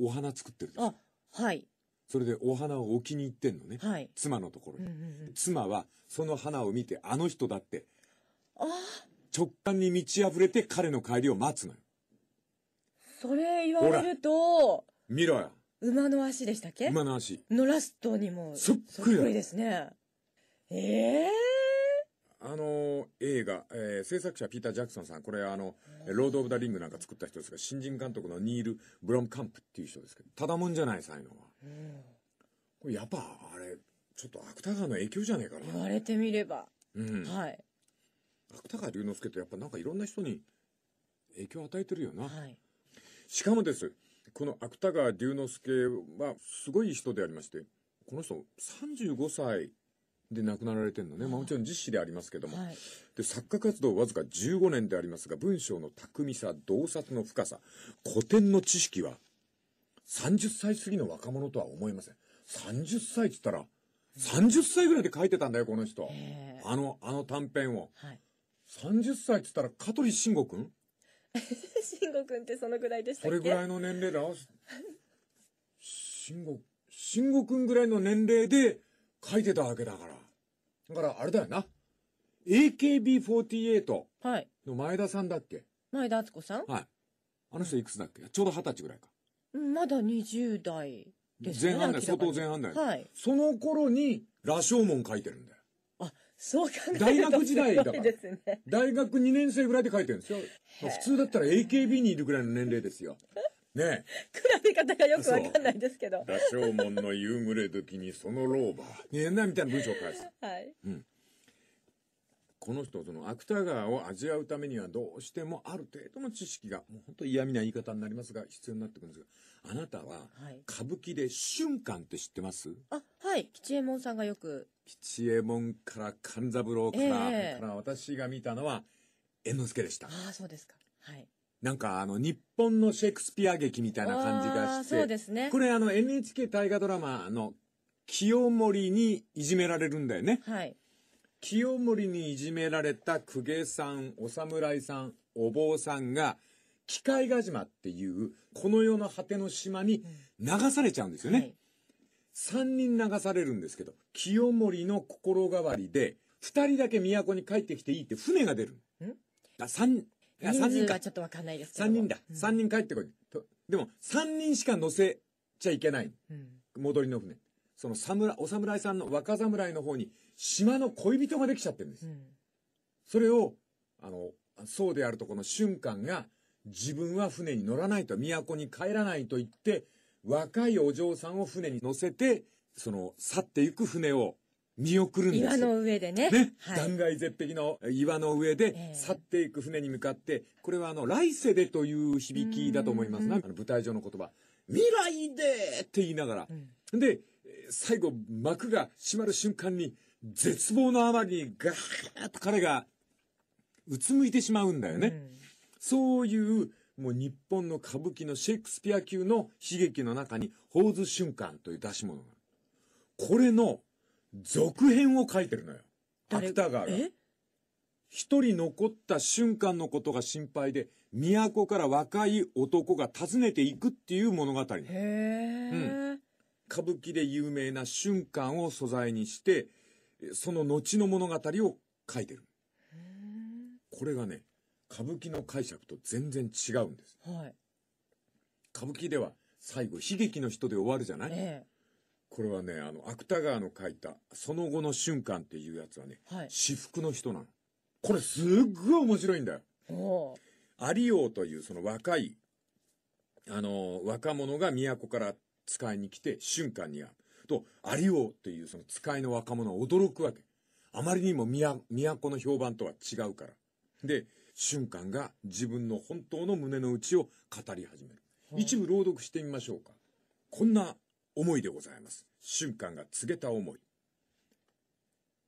お花作ってるでしょ。あ、はい。それでお花を置きに行ってんのね。はい、妻のところに、妻はその花を見て、あの人だって、直感に満ち溢れて彼の帰りを待つのよ。それ言われると、見ろよ。馬の足でしたっけ馬の足。のラストにも、そっくりそっくりですね。ええー、あの、映画、えー、制作者ピーター・ジャクソンさん、これあの、ロード・オブ・ダ・リングなんか作った人ですが、新人監督のニール・ブロム・カンプっていう人ですけど、ただもんじゃない才能は。うん、これやっぱ、あれ、ちょっと芥川の影響じゃねえかな。言われてみれば。うん。はい。芥川龍之介ってやっぱなんかいろんな人に影響を与えてるよな。はい。しかもです、この芥川龍之介はすごい人でありまして、この人35歳で亡くなられてるのね。まあもちろん実施でありますけども。はい、で、作家活動わずか15年でありますが、文章の巧みさ、洞察の深さ、古典の知識は30歳過ぎの若者とは思えません。30歳って言ったら、30歳ぐらいで書いてたんだよ、この人。あの、あの短編を。はい、30歳って言ったら、香取慎吾くん 慎吾くんってそのぐらいでしたっこれぐらいの年齢だ慎吾、慎吾くんぐらいの年齢で書いてたわけだから。だからあれだよな。AKB48 の前田さんだっけ、はい、前田敦子さんはい。あの人いくつだっけちょうど二十歳ぐらいか。まだ20代ですね。前半だよ。相当前半だよ。はい。その頃に、羅生門書いてるんだよ。そう考えると大学時代だから。ですね。大学2年生ぐらいで書いてるんですよ。普通だったら AKB にいるぐらいの年齢ですよ。ね比べ方がよくわかんないですけど。羅生門の夕暮れ時にその老婆。ねえな、みたいな文章を返す。はい。うん。この人、その芥川を味わうためにはどうしてもある程度の知識が、もう本当嫌味な言い方になりますが、必要になってくるんですが、あなたは、歌舞伎で瞬間って知ってます、はい、あ、はい。吉右衛門さんがよく吉右衛門から勘三郎から、えー、から私が見たのは猿之助でした。ああ、そうですか。はい。なんかあの日本のシェイクスピア劇みたいな感じがして、そうですね。これあの NHK 大河ドラマの清盛にいじめられるんだよね。はい。清盛にいじめられた公家さん、お侍さん、お坊さんが、機械ヶ島っていう、この世の果ての島に流されちゃうんですよね。うんはい3人流されるんですけど、清盛の心変わりで、2人だけ都に帰ってきていいって船が出る。ん3、人か。ちょっとわかんないです三3人だ。3人帰ってこい。とでも、3人しか乗せちゃいけない。うん、戻りの船。その侍、お侍さんの若侍の方に、島の恋人ができちゃってるんです。うん、それを、あの、そうであるとこの瞬間が、自分は船に乗らないと、都に帰らないと言って、若いお嬢さんを船に乗せて、その、去っていく船を見送るんです岩の上でね。ね。はい、断崖絶壁の岩の上で去っていく船に向かって、これはあの、来世でという響きだと思いますな、あの、舞台上の言葉。未来でって言いながら。うん、で、最後、幕が閉まる瞬間に、絶望のあまりにガーッと彼が、うつむいてしまうんだよね。うん、そういう、もう日本の歌舞伎のシェイクスピア級の悲劇の中に、ー図瞬間という出し物がある。これの続編を書いてるのよ。芥川が。一人残った瞬間のことが心配で、都から若い男が訪ねていくっていう物語。へー。うん。歌舞伎で有名な瞬間を素材にして、その後の物語を書いてる。これがね、歌舞伎の解釈と全然違うんです。はい、歌舞伎では最後悲劇の人で終わるじゃない、えーこれはね、あの、芥川の書いた、その後の瞬間っていうやつはね、はい、私服の人なの。これすっごい面白いんだよ。有王というその若い、あの、若者が都から使いに来て瞬間に会う。と、有王オというその使いの若者は驚くわけ。あまりにも都の評判とは違うから。で、瞬間が自分の本当の胸の内を語り始める。一部朗読してみましょうか。こんな思いでございます。瞬間が告げた思い。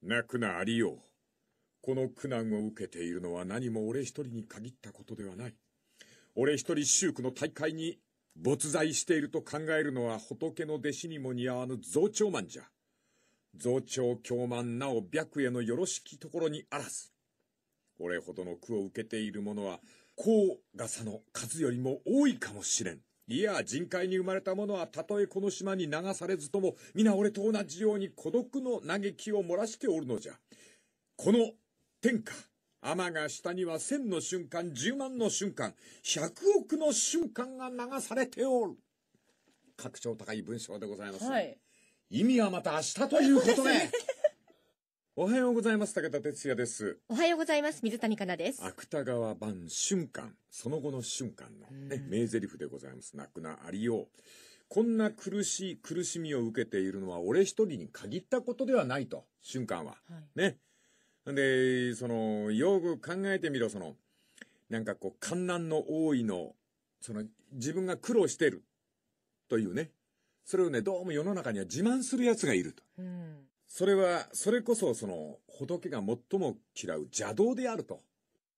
泣くなありよう。この苦難を受けているのは何も俺一人に限ったことではない。俺一人修区の大会に没在していると考えるのは仏の弟子にも似合わぬ増長マンじゃ。増長狂慢なお白夜のよろしきところにあらず。俺ほどの苦を受けている者は、高がさの数よりも多いかもしれん。いや、人海に生まれた者は、たとえこの島に流されずとも、皆俺と同じように孤独の嘆きを漏らしておるのじゃ。この天下、天が下には千の瞬間、十万の瞬間、百億の瞬間が流されておる。格調高い文章でございます。はい、意味はまた明日ということで。おはようございます。武田哲也です。おはようございます。水谷香奈です。芥川版瞬間、その後の瞬間のね、ね、名台詞でございます。亡くなありよう。こんな苦しい苦しみを受けているのは俺一人に限ったことではないと、瞬間は。はい、ね。で、その、よく考えてみろ、その、なんかこう、観覧の多いの、その、自分が苦労してる、というね。それをね、どうも世の中には自慢する奴がいると。うんそれは、それこそその、仏が最も嫌う邪道であると。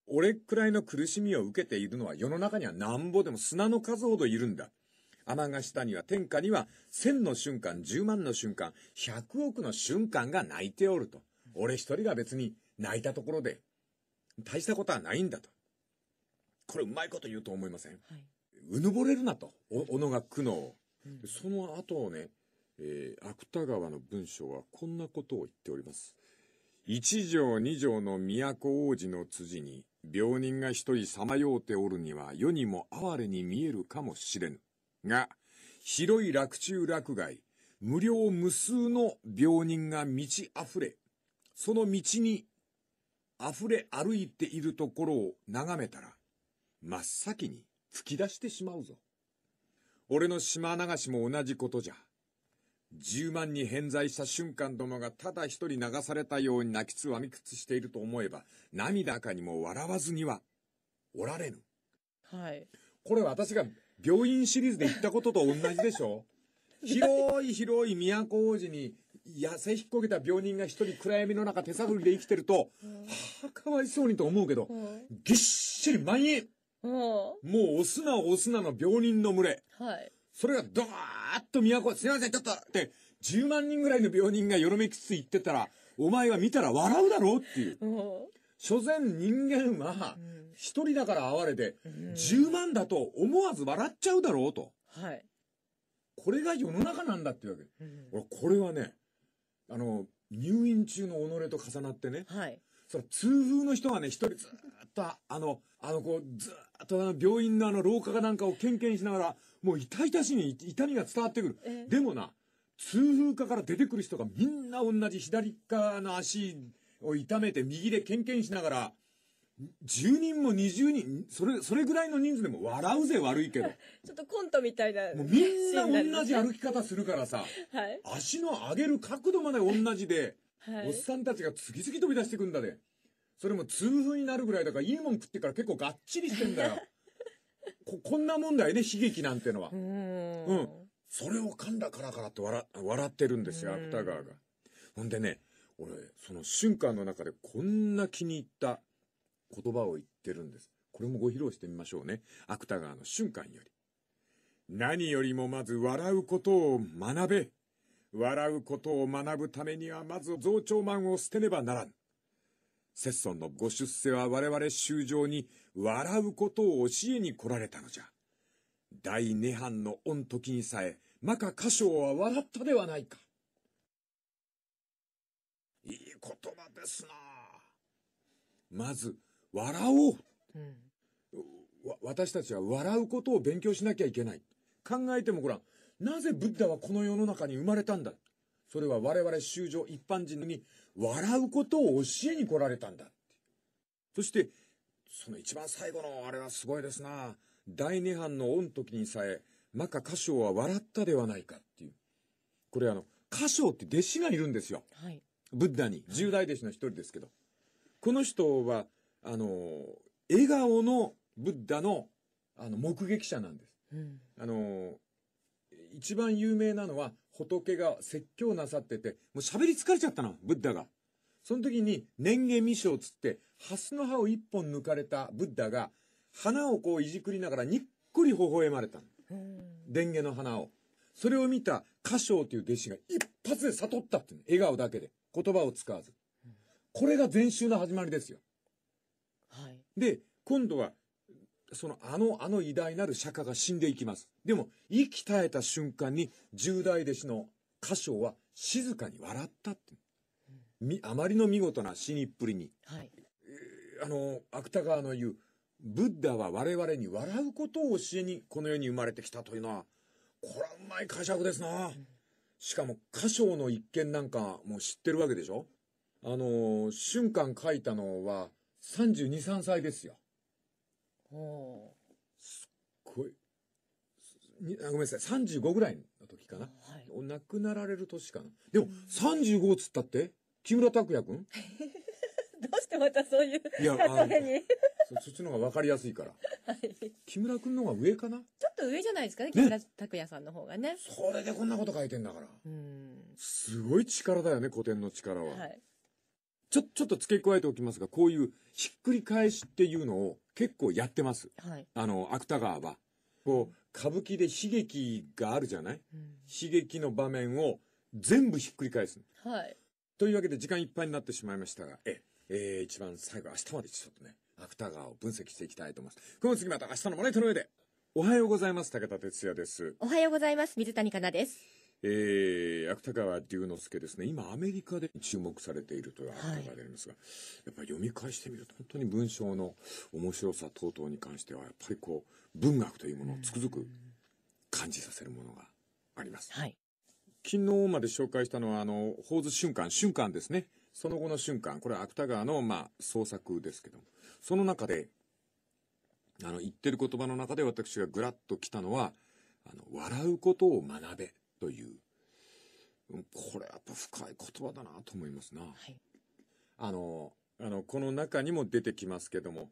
俺くらいの苦しみを受けているのは世の中にはなんぼでも砂の数ほどいるんだ。天が下には天下には千の瞬間、十万の瞬間、百億の瞬間が泣いておると。俺一人が別に泣いたところで、大したことはないんだと。これうまいこと言うと思いません、はい、うぬぼれるなと。お、おのが苦悩。うん、その後ね、えー、芥川の文章はこんなことを言っております。一条二条の都王子の辻に、病人が一人さまようておるには世にも哀れに見えるかもしれぬ。が、広い落中落外、無料無数の病人が満ち溢れ、その道に溢れ歩いているところを眺めたら、真っ先に吹き出してしまうぞ。俺の島流しも同じことじゃ。10万に偏在した瞬間どもがただ一人流されたように泣きつわみくつしていると思えば、涙かにも笑わずにはおられぬ。はい。これ私が病院シリーズで言ったことと同じでしょ 広い広い都王子に痩せ引っこけた病人が一人暗闇の中手探りで生きてると、はあ、かわいそうにと思うけど、ぎっしり満員もう押すな押すなの病人の群れ。はい。それがドーッと都、すいません、ちょっとって、10万人ぐらいの病人がよろめきつつ言ってたら、お前は見たら笑うだろうっていう。所詮人間は、一人だから哀れで、10万だと思わず笑っちゃうだろうと。はい。これが世の中なんだっていうわけ。うん、俺、これはね、あの、入院中の己と重なってね。はい。その痛風の人がね、一人ずっと、あの、あのこう、ずっと病院のあの廊下かなんかをけんけんしながら、もう痛々しいに痛みが伝わってくる。えー、でもな、痛風化から出てくる人がみんな同じ左側の足を痛めて右でケンケンしながら、10人も20人、それ、それぐらいの人数でも笑うぜ悪いけど。ちょっとコントみたいな。もうみんな同じ歩き方するからさ、はい、足の上げる角度まで同じで、はい、おっさんたちが次々飛び出してくんだで。それも痛風になるぐらいだからいいもん食ってから結構がっちりしてんだよ。こ、こんな問題ね、悲劇なんてのは。うんうん、それを噛んだからからって笑、笑ってるんですよ、芥川が。ほんでね、俺、その瞬間の中でこんな気に入った言葉を言ってるんです。これもご披露してみましょうね。芥川の瞬間より。何よりもまず笑うことを学べ。笑うことを学ぶためにはまず増長マンを捨てねばならん。セッソンのご出世は我々衆生に笑うことを教えに来られたのじゃ。大涅槃の御時にさえ、摩訶歌唱は笑ったではないか。いい言葉ですなまず、笑おう。うん、私たちは笑うことを勉強しなきゃいけない。考えてもごらん。なぜブッダはこの世の中に生まれたんだそれは我々衆生一般人に笑うことを教えに来られたんだ。そして、その一番最後のあれはすごいですな。第二版の御時にさえ、マカ歌唱は笑ったではないかっていう。これあの、歌唱って弟子がいるんですよ。はい、ブッダに。十大弟子の一人ですけど。この人は、あの、笑顔のブッダの、あの、目撃者なんです。うん、あの、一番有名なのは、仏が説教なさってて、もう喋り疲れちゃったの、ブッダが。その時に、年下未生つって、蓮の葉を一本抜かれたブッダが、花をこういじくりながらにっこり微笑まれたの。電下の花を。それを見た歌唱という弟子が一発で悟ったって笑顔だけで。言葉を使わず。これが禅宗の始まりですよ。はい。で、今度はそのあの、あの偉大なる釈迦が死んでいきます。でも、息絶えた瞬間に、十代弟子の歌唱は静かに笑ったって。あまりの見事な死にっぷりに。はい、あの、芥川の言う、ブッダは我々に笑うことを教えに、この世に生まれてきたというのは、これはうまい解釈ですな。うん、しかも、歌唱の一件なんかもう知ってるわけでしょあの、瞬間書いたのは32、3歳ですよ。すっごいにあごめんなさい35ぐらいの時かな、はい、お亡くなられる年かなでも、35っつったって木村拓哉君 どうしてまたそういういやあそっちの方が分かりやすいから、はい、木村君の方が上かなちょっと上じゃないですかね、ね、木村拓哉さんの方がねそれでこんなこと書いてんだからすごい力だよね古典の力は、はいちょ、ちょっと付け加えておきますが、こういうひっくり返しっていうのを結構やってます。はい、あの、芥川は。こう、歌舞伎で悲劇があるじゃない、うん、悲劇の場面を全部ひっくり返す。はい。というわけで時間いっぱいになってしまいましたが、え、えー、一番最後、明日までちょっとね、芥川を分析していきたいと思います。この次また明日のモネトの上で。おはようございます。武田哲也です。おはようございます。水谷香奈です。えー、芥川龍之介ですね。今、アメリカで注目されているという芥川でありますが、はい、やっぱり読み返してみると、本当に文章の面白さ等々に関しては、やっぱりこう、文学というものをつくづく感じさせるものがあります。はい。昨日まで紹介したのは、あの、法図瞬間、瞬間ですね。その後の瞬間、これは芥川の、まあ、創作ですけども、その中で、あの、言ってる言葉の中で私がぐらっと来たのは、あの、笑うことを学べという、これやっぱ深い言葉だなと思いますな。はい、あの、あの、この中にも出てきますけども、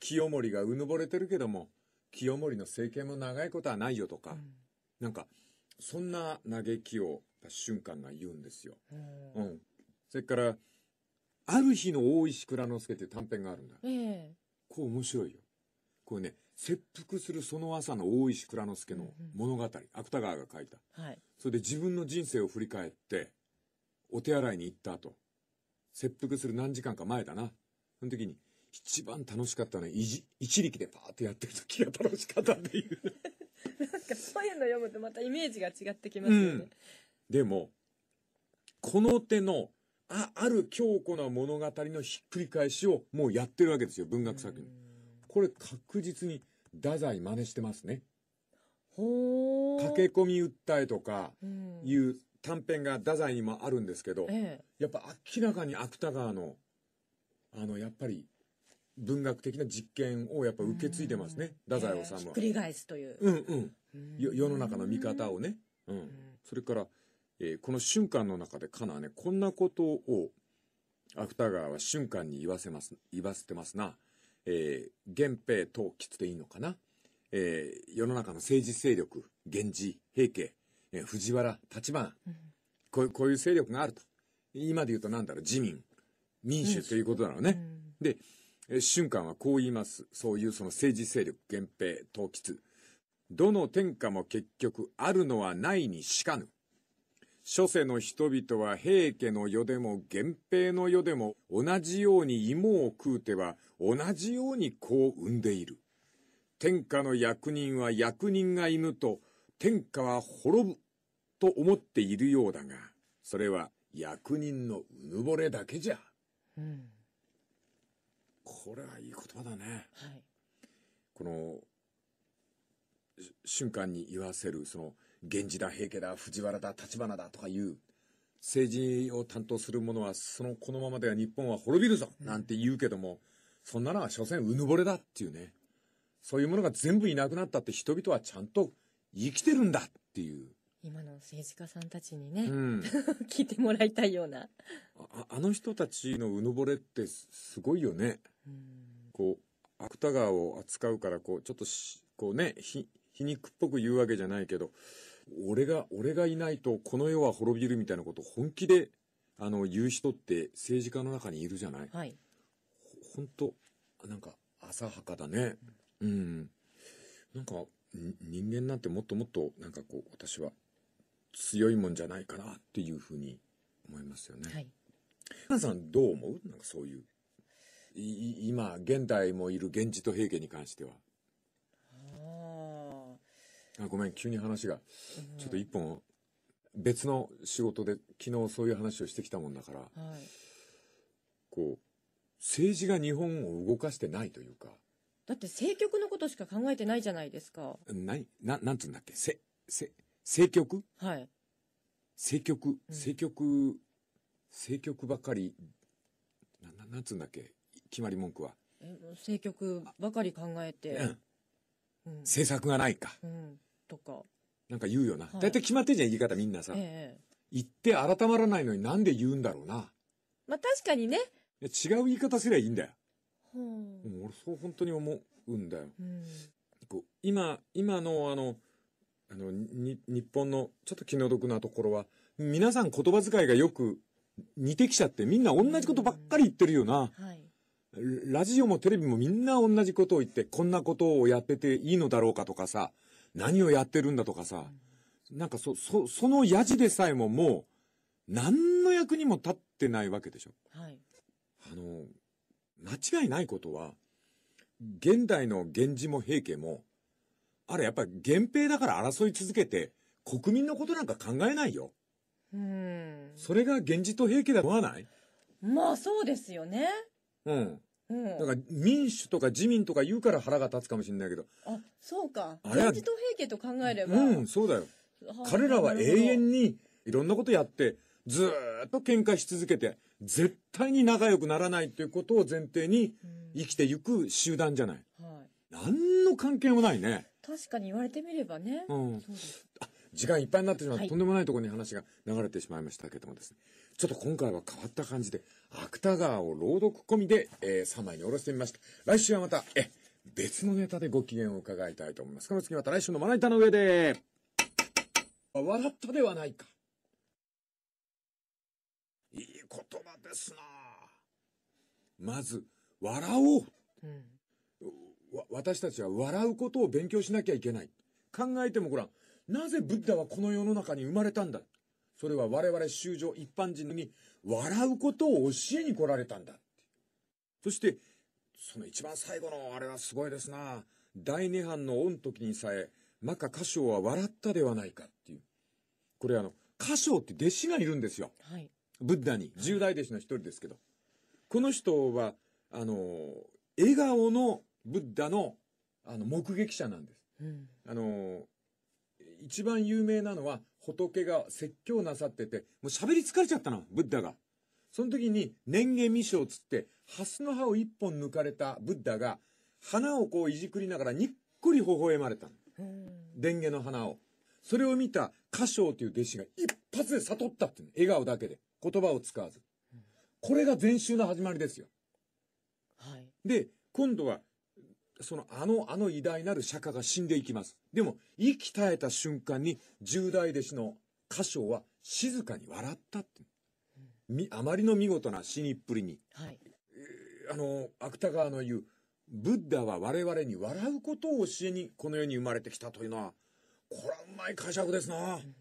清盛がうぬぼれてるけども、清盛の政権も長いことはないよとか、うん、なんか、そんな嘆きを瞬間が言うんですよ。うん。それから、ある日の大石蔵之介っていう短編があるんだ。えー、こう面白いよ。こうね、切腹するその朝の大石蔵之介の物語、うんうん、芥川が書いた、はい、それで自分の人生を振り返ってお手洗いに行った後切腹する何時間か前だなその時に一番楽しかったのは一力でパーってやってる時が楽しかったっていうなんかそういうの読むとまたイメージが違ってきますよね、うん、でもこの手のあある強固な物語のひっくり返しをもうやってるわけですよ文学作品これ確実に太宰真似してますね。ほ駆け込み訴えとかいう短編が太宰にもあるんですけど、ええ、やっぱ明らかに芥川の、あの、やっぱり文学的な実験をやっぱ受け継いでますね、太宰治は。ひっくり返すという。うんうん。世の中の見方をね。うん。それから、えー、この瞬間の中でカナはね、こんなことを芥川は瞬間に言わせます、言わせてますな。えー、源平東吉でいいのかな、えー、世の中の政治勢力源氏平家、えー、藤原立花、うん、こうこういう勢力があると今で言うとなんだろう自民民主ということなのね。うん、で春間はこう言いますそういうその政治勢力源平東吉どの天下も結局あるのはないにしかぬ。諸世の人々は平家の世でも源平の世でも同じように芋を食うては同じように子を産んでいる。天下の役人は役人が犬と天下は滅ぶと思っているようだが、それは役人のうぬぼれだけじゃ。うん、これはいい言葉だね。はい、この、瞬間に言わせる、その、源氏だ平家だ藤原だ立花だとかいう政治を担当する者はそのこのままでは日本は滅びるぞなんて言うけども、そんなのは所詮うぬぼれだっていうねそういうものが全部いなくなったって人々はちゃんと生きてるんだっていう今の政治家さんたちにね、うん、聞いてもらいたいようなああの人たちのうぬぼれってすごいよね、うこう芥川を扱うからこうちょっとこうね皮肉っぽく言うわけじゃないけど俺が、俺がいないとこの世は滅びるみたいなことを本気で、あの、言う人って政治家の中にいるじゃない。はい。ほんと、なんか、浅はかだね。うん。なんか、人間なんてもっともっと、なんかこう、私は強いもんじゃないかなっていうふうに思いますよね。はい。皆さんどう思うなんかそういう。い今、現代もいる源氏と平家に関しては。あごめん、急に話が。うん、ちょっと一本、別の仕事で昨日そういう話をしてきたもんだから、はい、こう、政治が日本を動かしてないというか。だって政局のことしか考えてないじゃないですか。なな、なんつうんだっけせ、せ、政局はい。政局、政局、うん、政局ばかり、な、ななんつうんだっけ決まり文句は。政局ばかり考えて。うん政策がないか。とか。なんか言うよな。大体決まってんじゃん、言い方みんなさ。言って改まらないのになんで言うんだろうな。まあ確かにね。違う言い方すりゃいいんだよ。俺そう本当に思うんだよ。今、今のあの、あの、日本のちょっと気の毒なところは、皆さん言葉遣いがよく似てきちゃって、みんな同じことばっかり言ってるよな。はいラジオもテレビもみんな同じことを言って、こんなことをやってていいのだろうかとかさ、何をやってるんだとかさ、なんかそ、そ、そのやじでさえももう、何の役にも立ってないわけでしょ。はい。あの、間違いないことは、現代の源氏も平家も、あれやっぱり源平だから争い続けて、国民のことなんか考えないよ。うん。それが源氏と平家だと思わないまあそうですよね。うん。うん、だから民主とか自民とか言うから腹が立つかもしれないけど。あ、そうか。同時と平家と考えれば。うん、そうだよ。彼らは永遠にいろんなことやって、ずっと喧嘩し続けて、絶対に仲良くならないということを前提に生きていく集団じゃない。はい。何の関係もないね。確かに言われてみればね。うん。うあ、時間いっぱいになってしまう、はい、とんでもないところに話が流れてしまいましたけどもですね。ちょっと今回は変わった感じで、芥川を朗読込みで、えー、3枚におろしてみました。来週はまた、え、別のネタでご機嫌を伺いたいと思います。この次また来週のまな板の上で、笑ったではないか。いい言葉ですなまず、笑おう。うん私たちは笑うことを勉強しなきゃいけない。考えてもごらん。なぜブッダはこの世の中に生まれたんだそれは我々衆生一般人に笑うことを教えに来られたんだ。って。そして、その一番最後のあれはすごいですな。第涅版の御時にさえ、摩訶歌唱は笑ったではないかっていう。これあの、歌唱って弟子がいるんですよ。はい。ブッダに。十大弟子の一人ですけど。この人は、あの、笑顔のブッダの、あの、目撃者なんです。うん、あの、一番有名なのは、仏が説教なさってて、もう喋り疲れちゃったの、ブッダが。その時に、年下未章つって、蓮の葉を一本抜かれたブッダが、花をこういじくりながらにっこり微笑まれたの。電源の花を。それを見た歌唱という弟子が一発で悟ったって、笑顔だけで。言葉を使わず。これが禅宗の始まりですよ。はい。で、今度はそのあの、あの偉大なる釈迦が死んでいきます。でも、息絶えた瞬間に、十代弟子の歌唱は静かに笑ったって。あまりの見事な死にっぷりに。はい、あの、芥川の言う、ブッダは我々に笑うことを教えにこの世に生まれてきたというのは、これはうまい解釈ですな。うん、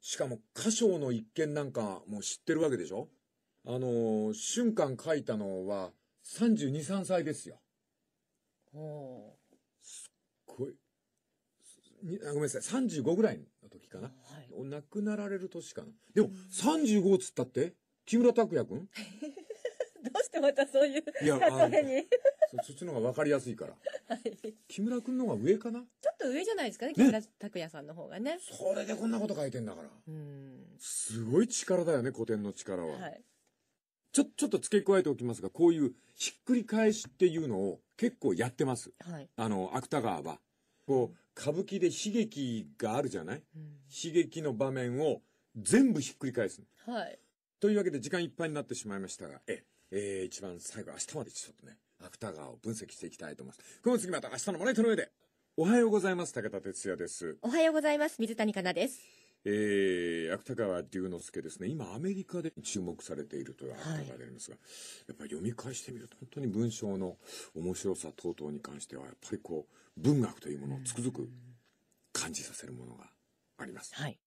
しかも、歌唱の一件なんかもう知ってるわけでしょあの、瞬間書いたのは32、3歳ですよ。すっごいにあごめんなさい35ぐらいの時かな、はい、お亡くなられる年かなでも35っつったって木村拓哉君 どうしてまたそういういや例えにそっちの方が分かりやすいから、はい、木村君の方が上かなちょっと上じゃないですかね木村拓哉さんの方がねそれでこんなこと書いてんだからすごい力だよね古典の力は、はいちょ、ちょっと付け加えておきますが、こういうひっくり返しっていうのを結構やってます。はい、あの、芥川は。こう、歌舞伎で悲劇があるじゃない、うん、悲劇の場面を全部ひっくり返す。はい。というわけで時間いっぱいになってしまいましたが、え、えー、一番最後、明日までちょっとね、芥川を分析していきたいと思います。この次また明日のモネトの上で。おはようございます。武田哲也です。おはようございます。水谷香奈です。えー、芥川龍之介ですね。今、アメリカで注目されているという芥川でありますが、はい、やっぱり読み返してみると、本当に文章の面白さ等々に関しては、やっぱりこう、文学というものをつくづく感じさせるものがあります。はい。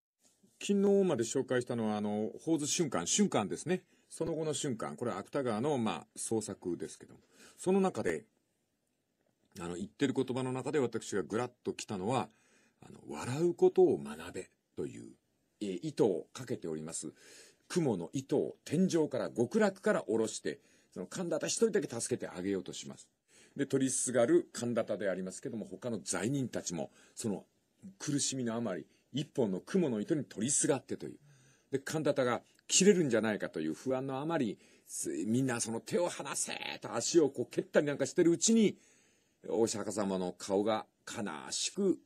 昨日まで紹介したのは、あの、宝図瞬間、瞬間ですね。その後の瞬間、これは芥川の、まあ、創作ですけども、その中で、あの、言ってる言葉の中で私がぐらっと来たのは、あの、笑うことを学べ。という、えー、糸をかけております。雲の糸を天井から極楽から下ろして、その神田田一人だけ助けてあげようとします。で、取りすがる神田田でありますけども、他の罪人たちも、その苦しみのあまり、一本の雲の糸に取りすがってという。で、神田田が切れるんじゃないかという不安のあまり、みんなその手を離せと足をこう蹴ったりなんかしてるうちに、お釈迦様の顔が悲しく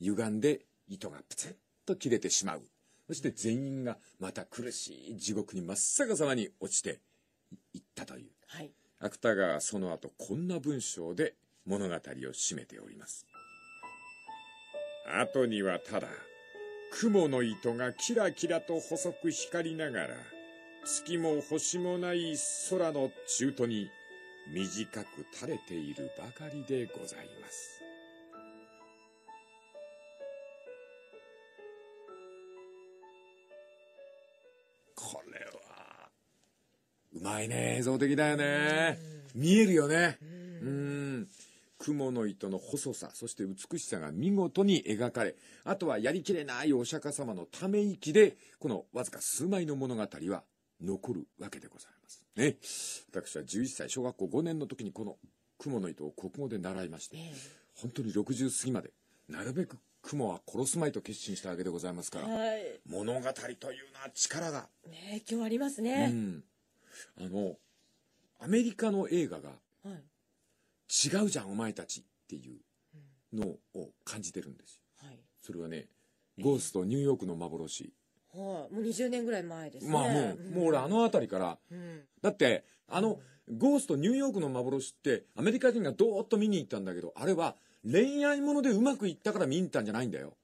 歪んで糸がプツッと切れてしまう。そして全員がまた苦しい地獄に真っ逆さまに落ちていったという。はい、芥川はその後こんな文章で物語を締めております。後にはただ、雲の糸がキラキラと細く光りながら、月も星もない空の中途に短く垂れているばかりでございます。うまいね映像的だよね見えるよねうん雲の糸の細さそして美しさが見事に描かれあとはやりきれないお釈迦様のため息でこのわずか数枚の物語は残るわけでございます。ね、私は11歳小学校5年の時にこの雲の糸を国語で習いまして、本当に60過ぎまでなるべく雲は殺すまいと決心したわけでございますから、はい、物語というのは力が。ね今日ありますね。うんあの、アメリカの映画が、違うじゃん、お前たちっていうのを感じてるんですよ。はい、それはね、ゴースト、ニューヨークの幻。はい、もう20年ぐらい前ですね。まあもう、うん、もう俺あの辺りから、うん、だって、あの、ゴースト、ニューヨークの幻って、アメリカ人がどーっと見に行ったんだけど、あれは恋愛ものでうまくいったから見に行ったんじゃないんだよ。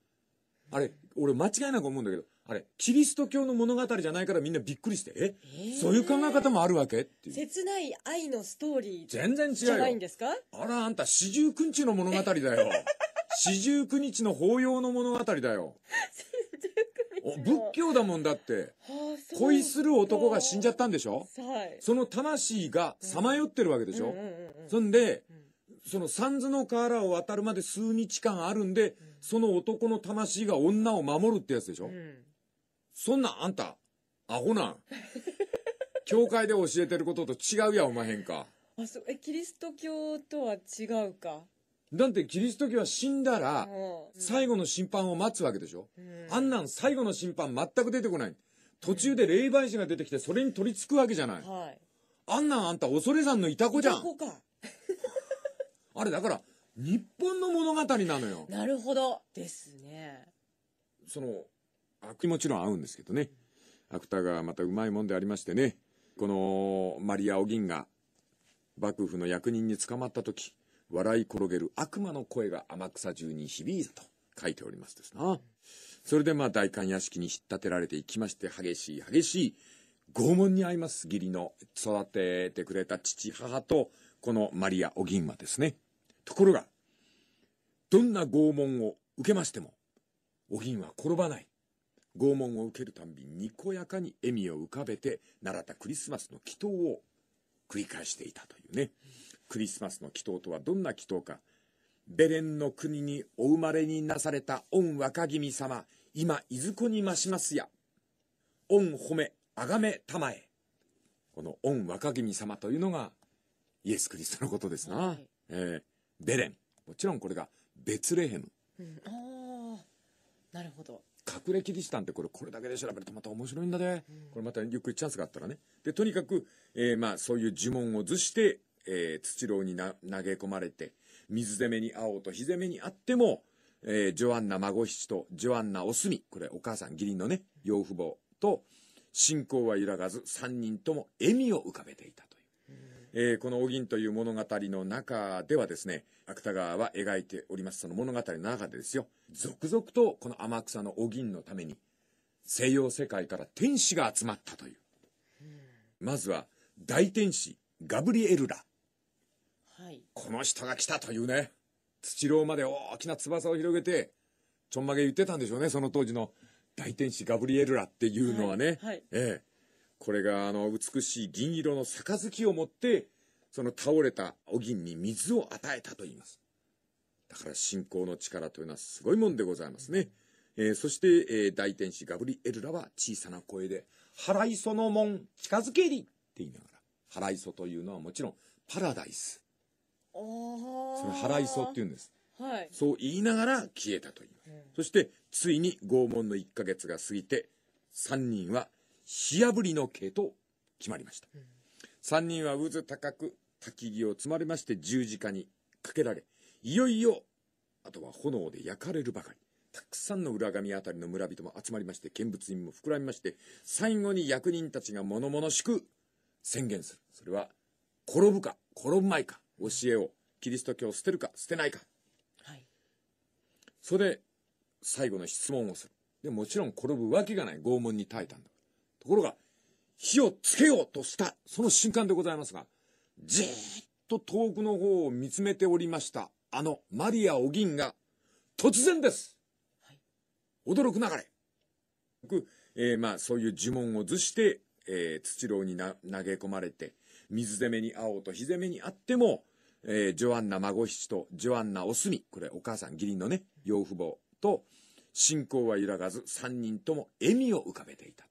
あれ、俺間違いなく思うんだけど、あれ、キリスト教の物語じゃないからみんなびっくりして、え、えー、そういう考え方もあるわけっていう。切ない愛のストーリー。全然違うじゃないんですかあら、あんた四十九日の物語だよ。四十九日の法要の物語だよ。仏教だもんだって、はあ、恋する男が死んじゃったんでしょ、はい、その魂がさまよってるわけでしょ、そんで、その三途の河原を渡るまで数日間あるんで、うん、その男の魂が女を守るってやつでしょ、うんそんなんあんた、アホなん。教会で教えてることと違うやおまへんか。あ、そう、え、キリスト教とは違うか。だってキリスト教は死んだら、最後の審判を待つわけでしょ、うん、あんなん最後の審判全く出てこない。途中で霊媒師が出てきてそれに取り付くわけじゃない。はい、あんなんあんた恐れ山のいた子じゃん。いた子か。あれだから、日本の物語なのよ。なるほど。ですね。その、もちろん合うんですけどね。芥川またうまいもんでありましてね。このマリア・オギンが幕府の役人に捕まった時、笑い転げる悪魔の声が天草中に響いたと書いておりますですな。それでまあ代官屋敷に引っ立てられていきまして激しい激しい拷問に合います。義理の育ててくれた父母とこのマリア・オギンはですね。ところが、どんな拷問を受けましても、お銀は転ばない。拷問を受けるたんびにこやかに笑みを浮かべて、習ったクリスマスの祈祷を繰り返していたというね。クリスマスの祈祷とはどんな祈祷か。ベレンの国にお生まれになされた御若君様、今、いずこに増しますや。御褒め、あがめたまえ。この御若君様というのが、イエス・クリストのことですな。はい、えー、ベレン。もちろんこれがベツレヘム。うん、ああ、なるほど。隠れキリシタンってこれ、これだけで調べるとまた面白いんだね。うん、これまたゆっくりチャンスがあったらね。で、とにかく、えー、まあ、そういう呪文を図して、えー、土郎にな投げ込まれて、水攻めに会おうと火攻めに会っても、えー、ジョアンナ孫七とジョアンナおすみ、これお母さん義理のね、養父母と、信仰は揺らがず、三人とも笑みを浮かべていた。えー、このお銀という物語の中ではですね、芥川は描いておりますその物語の中でですよ、続々とこの天草のお銀のために、西洋世界から天使が集まったという。まずは、大天使、ガブリエルラ。はい。この人が来たというね、土郎まで大きな翼を広げて、ちょんまげ言ってたんでしょうね、その当時の大天使ガブリエルラっていうのはね。はいはい、ええこれがあの美しい銀色の杯を持ってその倒れたお銀に水を与えたと言います。だから信仰の力というのはすごいもんでございますね。えー、そして、えー、大天使ガブリエルラは小さな声で、払いその門近づけりって言いながら、払いそというのはもちろんパラダイス。その払いそって言うんです。はい、そう言いながら消えたと言います。うん、そして、ついに拷問の1ヶ月が過ぎて、3人は火あぶりの刑と決まりました、3人は渦高く焚き木を積まれまして十字架にかけられいよいよあとは炎で焼かれるばかりたくさんの浦上あたりの村人も集まりまして見物人も膨らみまして最後に役人たちが物々しく宣言するそれは転ぶか転ぶまいか教えをキリスト教を捨てるか捨てないか、はい、それで最後の質問をするでもちろん転ぶわけがない拷問に耐えたんだところが、火をつけようとしたその瞬間でございますが、じーっと遠くの方を見つめておりました、あのマリア・お銀が、突然です、はい、驚くながれ僕、えー、まあそういう呪文を図して、えー、土郎に投げ込まれて、水攻めに会おうと火攻めにあっても、えー、ジョアンナ孫七とジョアンナおすみ、これお母さん義理のね、養父母と、信仰は揺らがず、三人とも笑みを浮かべていた。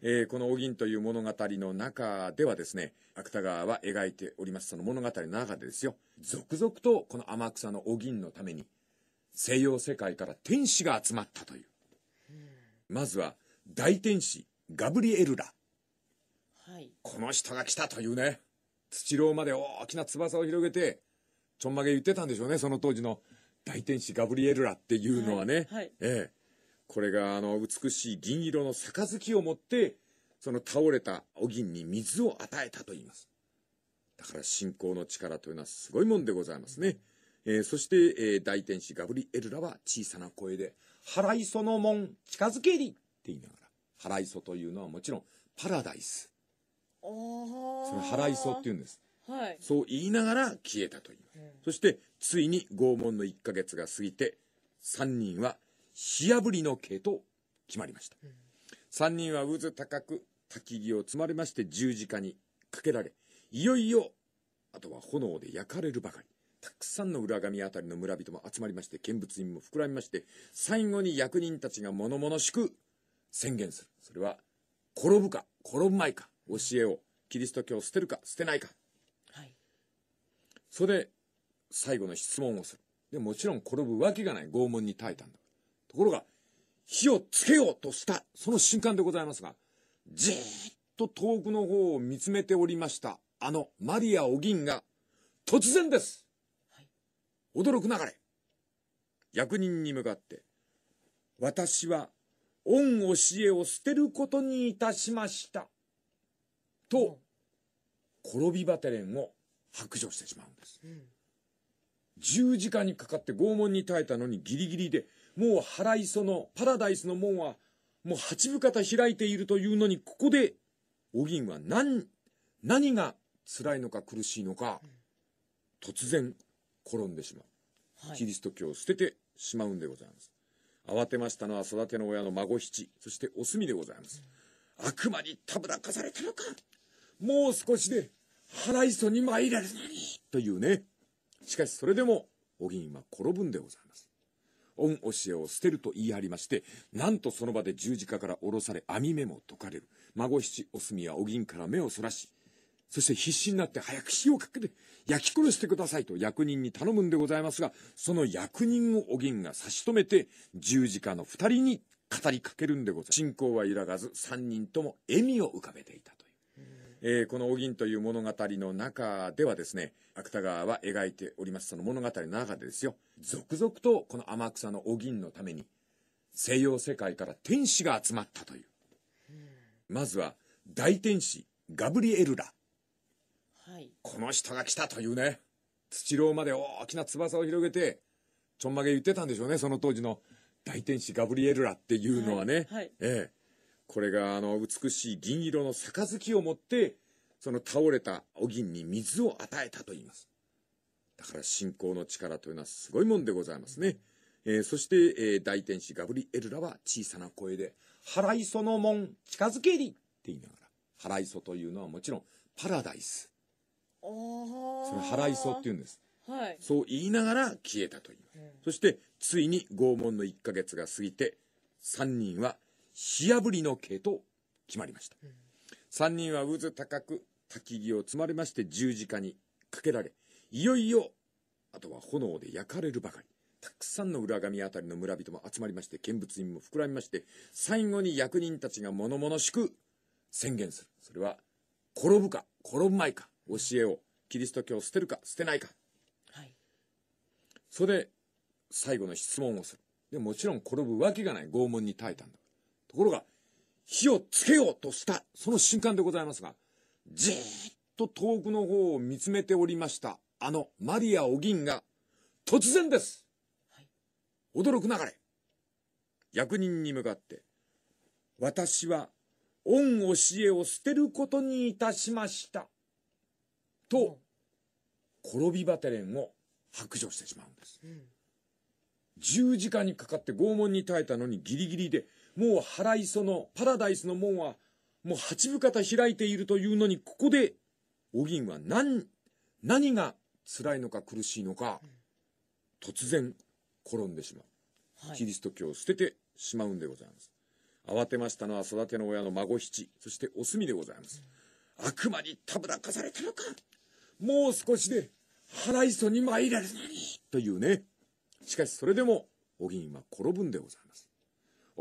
えー、このお銀という物語の中ではですね、芥川は描いております、その物語の中でですよ、続々とこの天草のお銀のために、西洋世界から天使が集まったという。まずは、大天使、ガブリエルラ。はい。この人が来たというね、土郎まで大きな翼を広げて、ちょんまげ言ってたんでしょうね、その当時の大天使ガブリエルラっていうのはね。はいはい、ええこれがあの美しい銀色の杯を持ってその倒れたお銀に水を与えたと言いますだから信仰の力というのはすごいもんでございますね、えー、そして、えー、大天使ガブリエルラは小さな声で「払いその門近づけり」って言いながら払いそというのはもちろんパラダイスその払いそっていうんです、はい、そう言いながら消えたと言います、うん、そしてついに拷問の1ヶ月が過ぎて3人は「火炙りの刑と決まりました、うん、3人は渦高く焚き木を積まれまして十字架にかけられいよいよあとは炎で焼かれるばかりたくさんの浦上あたりの村人も集まりまして見物人も膨らみまして最後に役人たちが物々しく宣言するそれは転ぶか転ぶまいか教えをキリスト教を捨てるか捨てないか、はい、それで最後の質問をするでもちろん転ぶわけがない拷問に耐えたんだところが、火をつけようとした、その瞬間でございますが、じーっと遠くの方を見つめておりました、あのマリア・お銀が、突然です、はい、驚くなかれ役人に向かって、私は恩教えを捨てることにいたしました。と、転びバテレンを白状してしまうんです。うん、十字架にかかって拷問に耐えたのにギリギリでもうい磯のパラダイスの門はもう八分方開いているというのにここでお銀は何何が辛いのか苦しいのか、突然転んでしまう、はい、キリスト教を捨ててしまうんでございます慌てましたのは育ての親の孫七そしてお墨でございます、うん、悪魔にたぶらかされたのかもう少しで腹磯に参られるのにというねしかしそれでもお銀は転ぶんでございます御教えを捨てると言い張りまして、なんとその場で十字架から下ろされ、網目も解かれる。孫七お墨はお銀から目をそらし、そして必死になって早く火をかけて焼き殺してくださいと役人に頼むんでございますが、その役人をお銀が差し止めて、十字架の二人に語りかけるんでございます。信仰は揺らがず、三人とも笑みを浮かべていた。えー、このお銀という物語の中ではですね、芥川は描いておりますその物語の中でですよ、続々とこの天草のお銀のために、西洋世界から天使が集まったという。まずは、大天使、ガブリエルラ。はい。この人が来たというね、土郎まで大きな翼を広げて、ちょんまげ言ってたんでしょうね、その当時の大天使ガブリエルラっていうのはね。はいはい、ええこれがあの美しい銀色の杯を持って、その倒れたお銀に水を与えたと言います。だから信仰の力というのはすごいもんでございますね。えー、そして、えー、大天使ガブリエルラは小さな声で、払いその門近づけりって言いながら、払いそというのはもちろんパラダイス。その払いそって言うんです。はい、そう言いながら消えたと言います。うん、そして、ついに拷問の1ヶ月が過ぎて、3人は火炙りの刑と決まりました。3人は渦高く焚き木を積まれまして十字架にかけられ、いよいよ、あとは炎で焼かれるばかり。たくさんの裏紙あたりの村人も集まりまして、見物人も膨らみまして、最後に役人たちが物々しく宣言する。それは、転ぶか、転ぶまいか、教えを、キリスト教を捨てるか、捨てないか。はい。それで、最後の質問をする。でもちろん転ぶわけがない。拷問に耐えたんだ。ところが、火をつけようとした、その瞬間でございますが、じーっと遠くの方を見つめておりました、あのマリア・お銀が、突然です、はい、驚くなかれ役人に向かって、私は恩教えを捨てることにいたしました。と、転びバテレンを白状してしまうんです。うん、十字架にかかって拷問に耐えたのにギリギリでもうい磯のパラダイスの門は、もう八分方開いているというのに、ここで、お銀は何、何が辛いのか苦しいのか、突然転んでしまう、はい。キリスト教を捨ててしまうんでございます。慌てましたのは育ての親の孫七、そしてお墨でございます。うん、悪魔にたぶらかされたのかもう少しで腹磯に参られるのにというね。しかしそれでも、お銀は転ぶんでございます。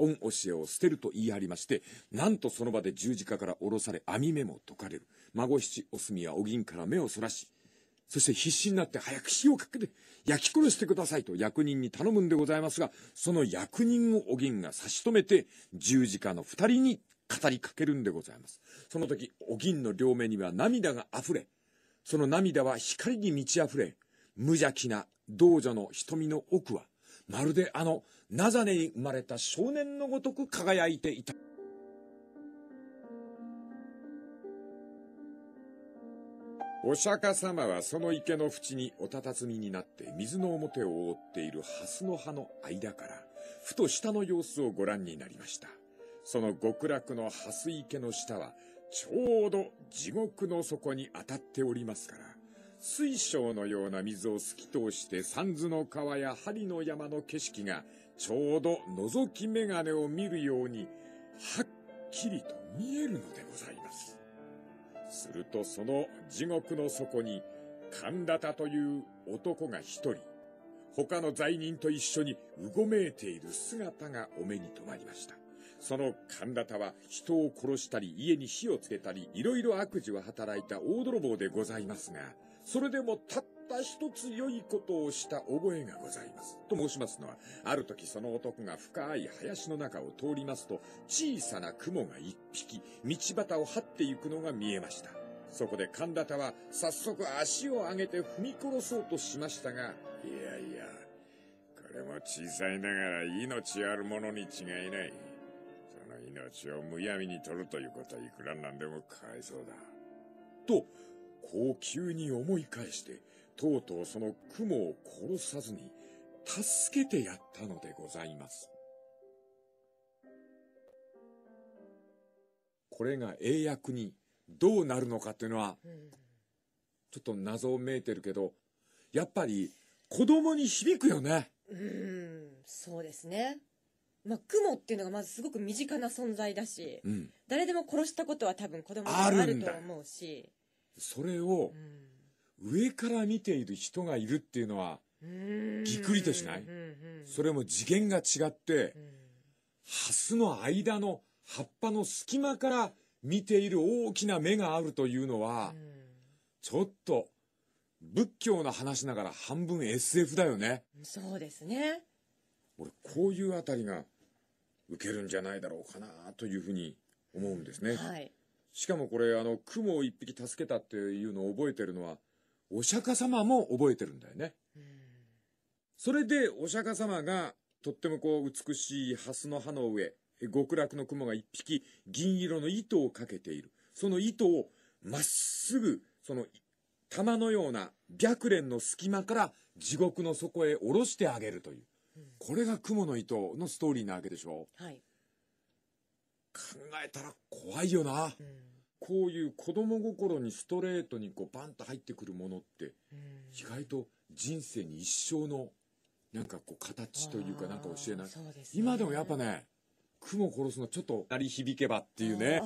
御教えを捨てると言い張りまして、なんとその場で十字架から下ろされ、網目も解かれる。孫七お墨はお銀から目をそらし、そして必死になって早く火をかけて焼き殺してくださいと役人に頼むんでございますが、その役人をお銀が差し止めて、十字架の二人に語りかけるんでございます。その時、お銀の両目には涙が溢れ、その涙は光に満ち溢れ、無邪気な道女の瞳の奥は、まるであのなざねに生まれた少年のごとく輝いていた。お釈迦様はその池の淵におたたずみになって水の表を覆っている蓮の葉の間から、ふと下の様子をご覧になりました。その極楽の蓮池の下は、ちょうど地獄の底に当たっておりますから、水晶のような水を透き通して三途の川や針の山の景色がちょうど覗き眼鏡を見るように、はっきりと見えるのでございます。するとその地獄の底に、神田という男が一人、他の罪人と一緒にうごめいている姿がお目に留まりました。その神田田は人を殺したり家に火をつけたりいろいろ悪事を働いた大泥棒でございますが、それでもたったた一つ良いことをした覚えがございます。と申しますのは、ある時その男が深い林の中を通りますと、小さな雲が一匹、道端を張っていくのが見えました。そこで神田田は早速足を上げて踏み殺そうとしましたが、いやいや、これも小さいながら命あるものに違いない。その命をむやみに取るということはいくらなんでもかわいそうだ。と、こう急に思い返して、とうとうその雲を殺さずに、助けてやったのでございます。これが英訳にどうなるのかっていうのは、ちょっと謎をめいてるけど、やっぱり子供に響くよね。うん、そうですね。まあ、雲っていうのがまずすごく身近な存在だし、うん、誰でも殺したことは多分子供にあると思うし。それを、うん上から見ている人がいるっていうのは、ぎっくりとしないそれも次元が違って、ハスの間の葉っぱの隙間から見ている大きな目があるというのは、ちょっと、仏教の話ながら半分 SF だよね。そうですね。俺、こういうあたりが受けるんじゃないだろうかなというふうに思うんですね。はい。しかもこれ、あの、雲を一匹助けたっていうのを覚えてるのは、お釈迦様も覚えてるんだよね。それでお釈迦様がとってもこう美しい蓮の葉の上、極楽の雲が一匹銀色の糸をかけている。その糸をまっすぐその玉のような白蓮の隙間から地獄の底へ下ろしてあげるという。これが雲の糸のストーリーなわけでしょ。はい。考えたら怖いよな。うんこういう子供心にストレートにこうバンと入ってくるものって意外と人生に一生のなんかこう形というかなんか教えない、ね、今でもやっぱね雲殺すのちょっと鳴り響けばっていうね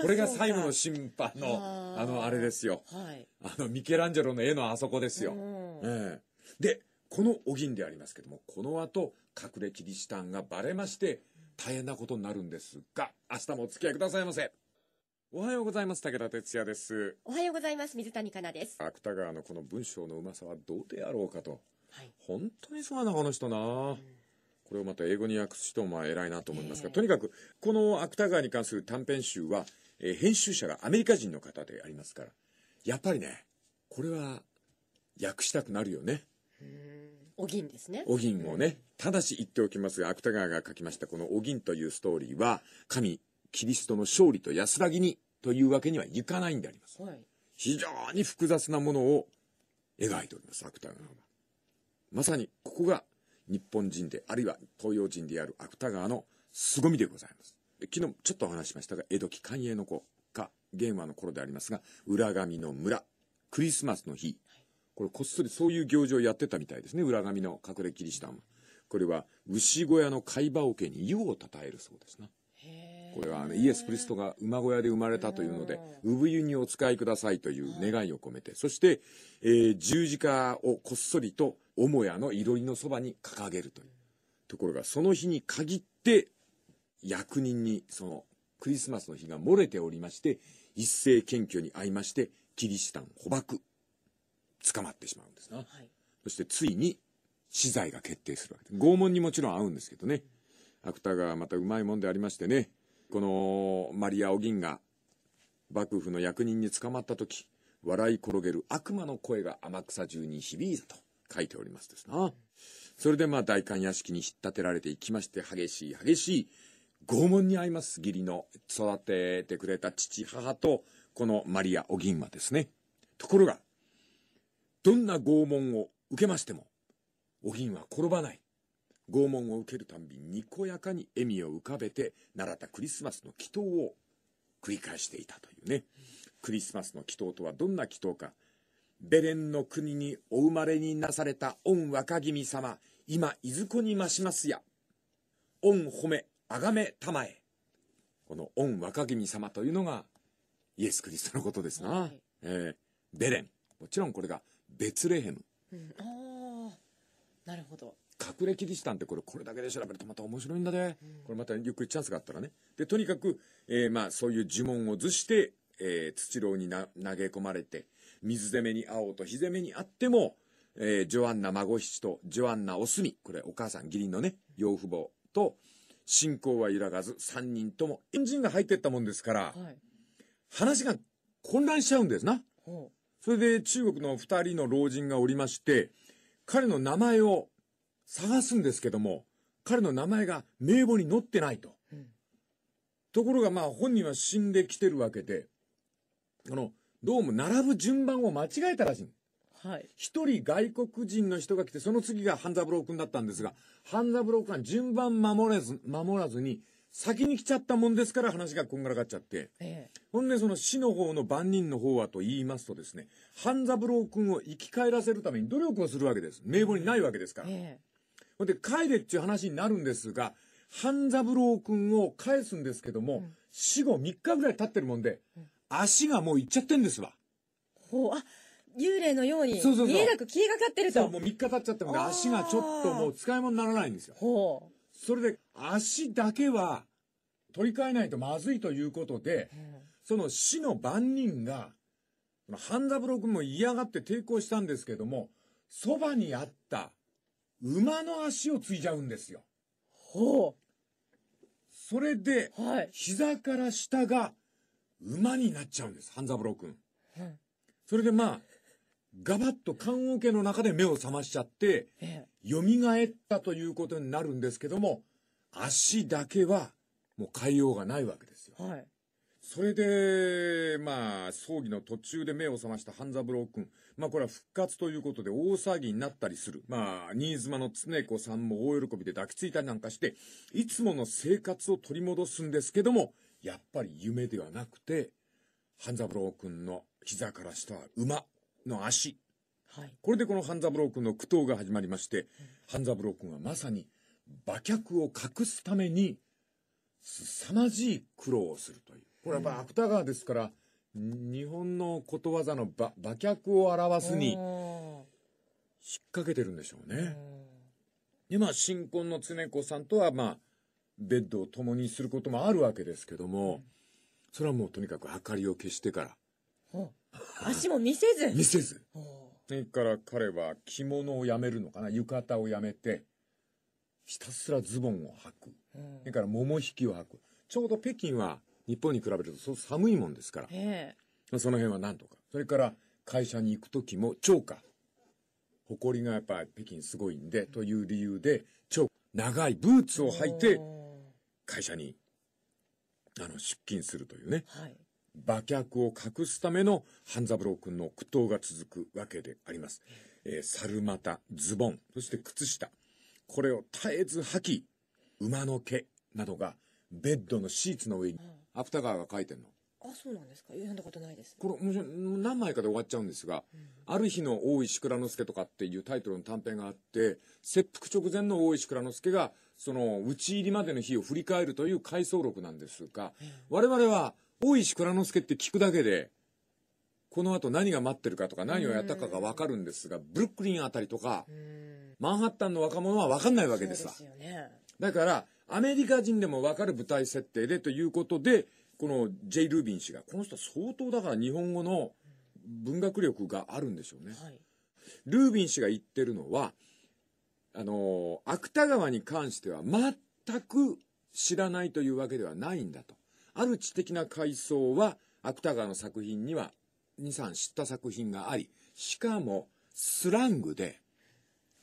これが最後の審判のあのあれですよ、はい、あのミケランジェロの絵のあそこですよ、ええ、でこのお銀でありますけどもこの後隠れキリシタンがバレまして大変なことになるんですが明日もお付き合いくださいませ。おはようございます武田哲也ですおはようございます水谷香奈です芥川のこの文章のうまさはどうであろうかと、はい、本当にそうやなこの人な、うん、これをまた英語に訳す人も偉いなと思いますが、えー、とにかくこの芥川に関する短編集は、えー、編集者がアメリカ人の方でありますからやっぱりねこれは訳したくなるよねおぎですねおぎをねただし言っておきますが芥川が書きましたこのおぎというストーリーは神キリストの勝利と安らぎにというわけにはいかないんであります。はい、非常に複雑なものを描いております、芥川は。まさにここが日本人で、あるいは東洋人である芥川の凄みでございます。昨日ちょっとお話しましたが、江戸期寛永の子か、元和の頃でありますが、浦上の村、クリスマスの日、これこっそりそういう行事をやってたみたいですね、浦上の隠れキリシタンは。これは牛小屋の貝羽桶に湯をたたえるそうですな、ね。これは、イエス・プリストが馬小屋で生まれたというので、産湯にお使いくださいという願いを込めて、そして、えー、十字架をこっそりと母屋の祈りのそばに掲げるという。ところが、その日に限って、役人にそのクリスマスの日が漏れておりまして、一斉検挙に遭いまして、キリシタン捕獲、捕まってしまうんですな。はい、そしてついに、死罪が決定するわけです。拷問にもちろん合うんですけどね。芥川はまたうまいもんでありましてね、このマリア・オギンが幕府の役人に捕まった時笑い転げる悪魔の声が天草中に響いたと書いておりますですな。それでまあ代官屋敷に引っ立てられていきまして激しい激しい拷問に遭います義理の育ててくれた父母とこのマリア・オギンはですね。ところがどんな拷問を受けましてもお銀は転ばない。拷問を受けるたんびにこやかに笑みを浮かべて、習ったクリスマスの祈祷を繰り返していたというね。クリスマスの祈祷とはどんな祈祷か。ベレンの国にお生まれになされた御若君様、今、いずこに増しますや。御褒め、あがめたまえ。この御若君様というのが、イエス・クリストのことですな。はい、えー、ベレン。もちろんこれがベツレヘム。うん、ああ、なるほど。隠れキリシタンってこれ、これだけで調べるとまた面白いんだね。うん、これまたゆっくりチャンスがあったらね。で、とにかく、えー、まあ、そういう呪文を図して、えー、土郎にな投げ込まれて、水攻めに会おうと火攻めにあっても、えー、ジョアンナ孫七とジョアンナお墨、これお母さん義理のね、養父母と、信仰は揺らがず、三人とも、エンジンが入ってったもんですから、はい、話が混乱しちゃうんですな。それで中国の二人の老人がおりまして、彼の名前を探すんですけども、彼の名前が名簿に載ってないと。うん、ところがまあ本人は死んできてるわけで、あの、どうも並ぶ順番を間違えたらしい。はい。一人外国人の人が来て、その次が半三郎君だったんですが、半三郎君は順番守れず、守らずに、先に来ちゃったもんですから話がこんがらがっちゃって。ええ、ほんでその死の方の番人の方はと言いますとですね、半三郎君を生き返らせるために努力をするわけです。名簿にないわけですから。ええほんで帰れっちゅう話になるんですが、半三郎君を返すんですけども、うん、死後3日ぐらい経ってるもんで、うん、足がもう行っちゃってんですわ。ほう、あ、幽霊のように、そうそうそう見えなく消えかかってると。そう、もう3日経っちゃったもで、足がちょっともう使い物にならないんですよ。ほう。それで、足だけは取り替えないとまずいということで、うん、その死の番人が、半三郎君も嫌がって抵抗したんですけども、そばにあった馬の足をついちゃうんですよ。ほう。それで、はい、膝から下が馬になっちゃうんです、半三郎君。うん、それでまあ、ガバッと棺桶の中で目を覚ましちゃって、ええ、蘇ったということになるんですけども、足だけはもう変えようがないわけですよ。はい、それで、まあ、葬儀の途中で目を覚ました半三郎君。まあ、これは復活ということで大騒ぎになったりする。まあ、新妻の常子さんも大喜びで抱きついたりなんかして、いつもの生活を取り戻すんですけども、やっぱり夢ではなくて、半三郎君の膝から下は馬の足。はい、これでこの半三郎君の苦闘が始まりまして、半三郎君はまさに馬脚を隠すために、凄まじい苦労をするという。これやっぱ芥川ですから、日本のことわざの馬脚を表すに、引っ掛けてるんでしょうね。で、まあ、新婚の常子さんとは、まあ、ベッドを共にすることもあるわけですけども、それはもうとにかく明かりを消してから。足も見せず見せず。それから彼は着物をやめるのかな浴衣をやめて、ひたすらズボンを履く。それから桃引きを履く。ちょうど北京は日本に比べるとそう寒いもんですから、えー、その辺はなんとか。それから会社に行く時も超過。りがやっぱり北京すごいんで、という理由で、超長いブーツを履いて、会社に、あの、出勤するというね。はい、馬脚を隠すための半三郎君の苦闘が続くわけであります。えー、猿股、ズボン、そして靴下。これを絶えず履き、馬の毛などがベッドのシーツの上に芥川が書いてんの。あ、そうなんですか。読んだことないです。これ、もちろん何枚かで終わっちゃうんですが、うん、ある日の大石蔵之助とかっていうタイトルの短編があって、切腹直前の大石蔵之助が、その、討ち入りまでの日を振り返るという回想録なんですが、うん、我々は、大石蔵之助って聞くだけで、この後何が待ってるかとか何をやったかがわかるんですが、ブルックリンあたりとか、マンハッタンの若者はわかんないわけですわ。すね、だから、アメリカ人でもわかる舞台設定でということで、このジェイ・ルービン氏が、この人は相当だから日本語の文学力があるんでしょうね。はい、ルービン氏が言ってるのは、あの、芥川に関しては全く知らないというわけではないんだと。ある知的な階層は芥川の作品には2、3知った作品があり、しかもスラングで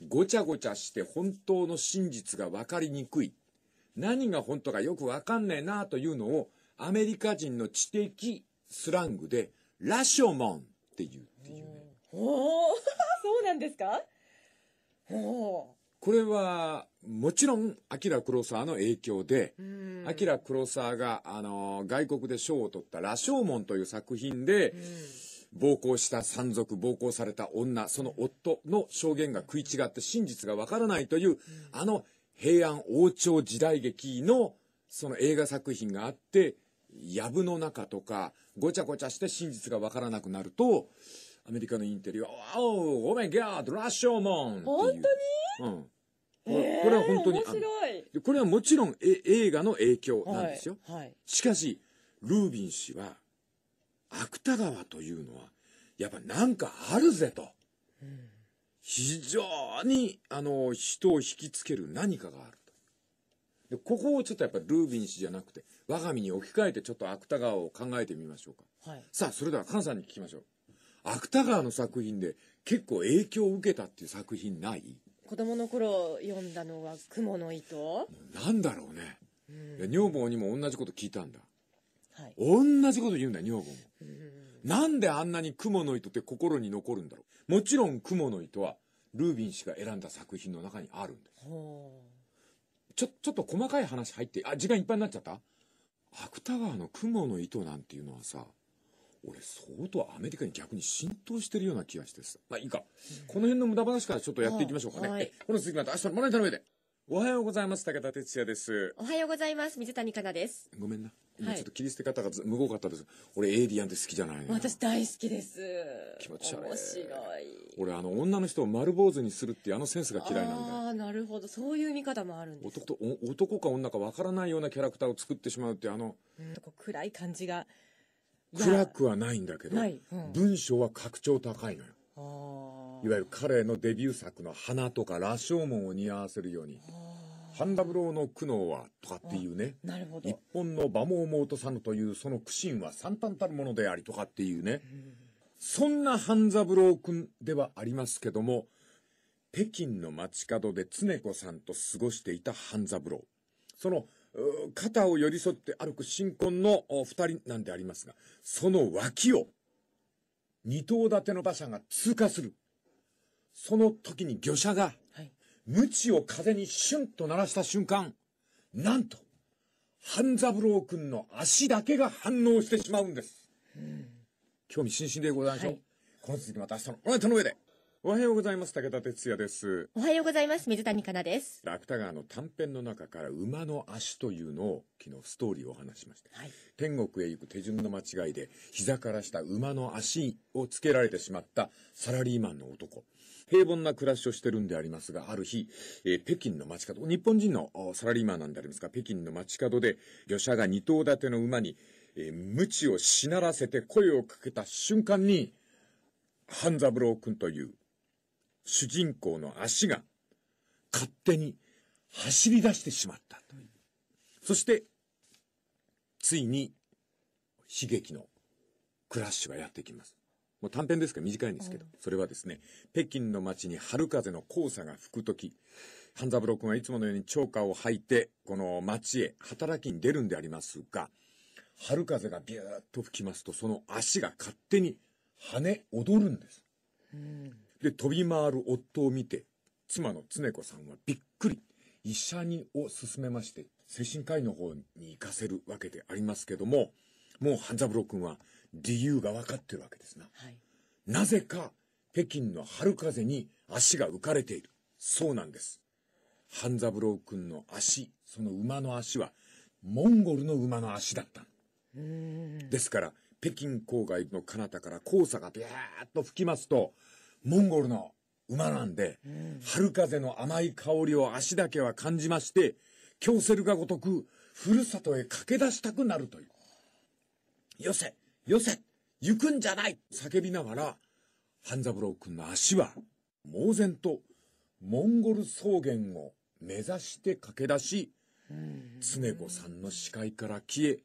ごちゃごちゃして本当の真実が分かりにくい。何が本当かよくわかんねえなというのを、アメリカ人の知的スラングで、ラショモンっていうっていうね。おおそうなんですかおこれは、もちろん、アキラ・クロサーの影響で、アキラ・クロサーが、あのー、外国で賞を取った羅生門という作品で、暴行した山賊、暴行された女、その夫の証言が食い違って真実がわからないという、あの平安王朝時代劇のその映画作品があって、藪の中とか、ごちゃごちゃして真実がわからなくなると、アメリカのインテリは、おお、ごめん、ギャード、ラッショーモン本当にうん、えー。これは本当に。面白い。これはもちろんえ映画の影響なんですよ。はい、はい、しかし、ルービン氏は、芥川というのは、やっぱなんかあるぜと。うん非常に、あの、人を引きつける何かがあると。で、ここをちょっとやっぱりルービン氏じゃなくて、我が身に置き換えてちょっと芥川を考えてみましょうか。はい、さあ、それでは菅さんに聞きましょう。芥川の作品で結構影響を受けたっていう作品ない子供の頃読んだのは「蛛の糸」なんだろうね、うん、女房にも同じこと聞いたんだ、はい、同じこと言うんだ女房も、うんなんであんなに雲の糸って心に残るんだろう。もちろん雲の糸は、ルービン氏が選んだ作品の中にあるんです。ちょ、ちょっと細かい話入って、あ、時間いっぱいになっちゃった芥川の雲の糸なんていうのはさ、俺相当アメリカに逆に浸透してるような気がしてさ。まあいいか。この辺の無駄話からちょっとやっていきましょうかね。はい、この続きまた明日のまな板の上で。おはようございます。高田哲也です。おはようございます。水谷香奈です。ごめんな。今ちょっと切り捨て方がむごかったです。俺エイリアンって好きじゃないの私大好きです。気持ち悪い。面白い。俺あの女の人を丸坊主にするっていうあのセンスが嫌いなんだああ、なるほど。そういう見方もあるんです。男と、男か女かわからないようなキャラクターを作ってしまうってあの。うん、暗い感じが。暗くはないんだけど、うん、文章は格調高いのよ。ああ。いわゆる彼のデビュー作の花とか羅生門を似合わせるように、半三郎の苦悩はとかっていうね、日本の馬毛も落とさぬというその苦心は惨憺たるものでありとかっていうね、そんな半三郎君ではありますけども、北京の街角で常子さんと過ごしていた半三郎。その、肩を寄り添って歩く新婚の二人なんでありますが、その脇を、二頭立ての馬車が通過する。その時に魚車が、無知を風にシュンと鳴らした瞬間、なんと、半三郎君の足だけが反応してしまうんです。興味津々でございましょう。はい、この続きまた明日のおネの上で。おはようございます。武田哲也です。おはようございます。水谷香奈です。芥川の短編の中から馬の足というのを昨日ストーリーをお話しました。はい、天国へ行く手順の間違いで膝からした馬の足をつけられてしまったサラリーマンの男。平凡な暮らしをしてるんでありますが、ある日、えー、北京の街角、日本人のサラリーマンなんでありますが、北京の街角で、魚車が二頭立ての馬に、えー、無をしならせて声をかけた瞬間に、半三郎君という主人公の足が勝手に走り出してしまったという。そして、ついに悲劇のクラッシュがやってきます。もう短編ですから短いんですけど、それはですね、北京の街に春風の黄砂が吹くとき、半三郎君はいつものように長歌を吐いて、この街へ働きに出るんでありますが、春風がビューッと吹きますと、その足が勝手に跳ね踊るんです。うん、で、飛び回る夫を見て、妻の常子さんはびっくり、医者にを勧めまして、精神科医の方に行かせるわけでありますけども、もう半三郎君は理由が分かってるわけですな。はい、なぜか北京の春風に足が浮かれている。そうなんです。半三郎君の足、その馬の足は、モンゴルの馬の足だった。ですから、北京郊外の彼方から黄砂がビャーッと吹きますと、モンゴルの馬なんで、春風の甘い香りを足だけは感じまして、京セルがごとく、ふるさとへ駆け出したくなるという。よせよせ行くんじゃない叫びながら、半三郎君の足は、猛然と、モンゴル草原を目指して駆け出し、常子さんの視界から消え、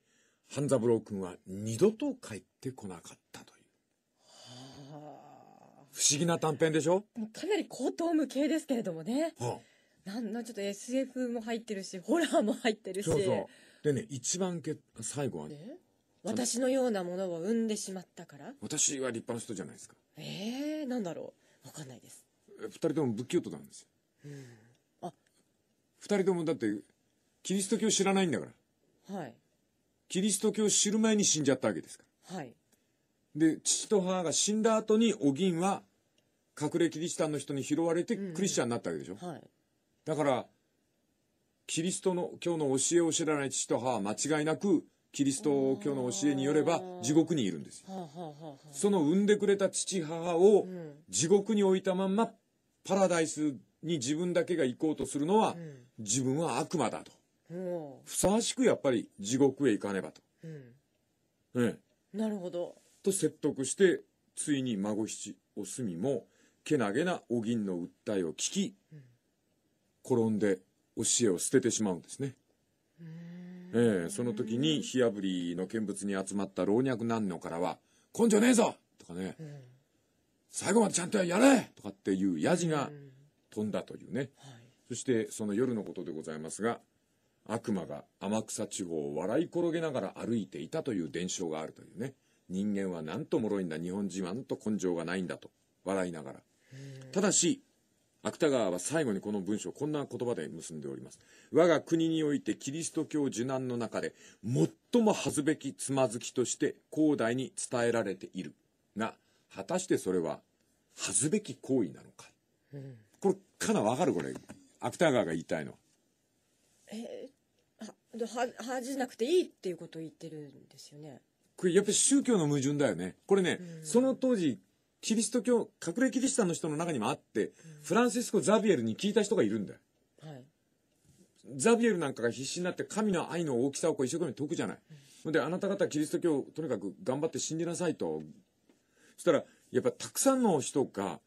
半三郎君は二度と帰ってこなかったという。はあ、不思議な短編でしょかなり高等無形ですけれどもね。はあ、なんなちょっと SF も入ってるし、ホラーも入ってるし。そうそう。でね、一番け最後は、ね、私のようなものを生んでしまったから私は立派な人じゃないですかええー、なんだろう分かんないです二人とも仏教徒なんですよ、うん、あ二人ともだってキリスト教知らないんだからはいキリスト教知る前に死んじゃったわけですからはいで父と母が死んだ後にお銀は隠れキリシタンの人に拾われてクリスチャンになったわけでしょ、うんうんはい、だからキリストの今日の教えを知らない父と母は間違いなくキリスト教の教えによれば地獄にいるんですよ。その産んでくれた父母を地獄に置いたまんまパラダイスに自分だけが行こうとするのは自分は悪魔だと。ふさわしくやっぱり地獄へ行かねばと。うん、ね、なるほど。と説得してついに孫七お墨もけなげなお銀の訴えを聞き、転んで教えを捨ててしまうんですね。えー、その時に火あぶりの見物に集まった老若男女からは「根性ねえぞ!」とかね、最後までちゃんとやれ!」とかっていうやじが飛んだというね、はい、そしてその夜のことでございますが悪魔が天草地方を笑い転げながら歩いていたという伝承があるというね人間はなんと脆いんだ日本人はと根性がないんだと笑いながらただし芥川は最後にこの文章をこんな言葉で結んでおります。我が国においてキリスト教受難の中で最も恥ずべきつまずきとして広大に伝えられているが、果たしてそれは恥ずべき行為なのか。うん、これ、かなわかるこれ。芥川が言いたいのは。えー、恥じなくていいっていうことを言ってるんですよね。これやっぱり宗教の矛盾だよね。これね、うん、その当時キリスト教、隠れキリシタンの人の中にもあって、うん、フランシスコ・ザビエルに聞いた人がいるんだよ。はい、ザビエルなんかが必死になって神の愛の大きさをこう一生懸命解くじゃない。ほ、うん、で、あなた方キリスト教、とにかく頑張って信じなさいと。そしたら、やっぱたくさんの人が、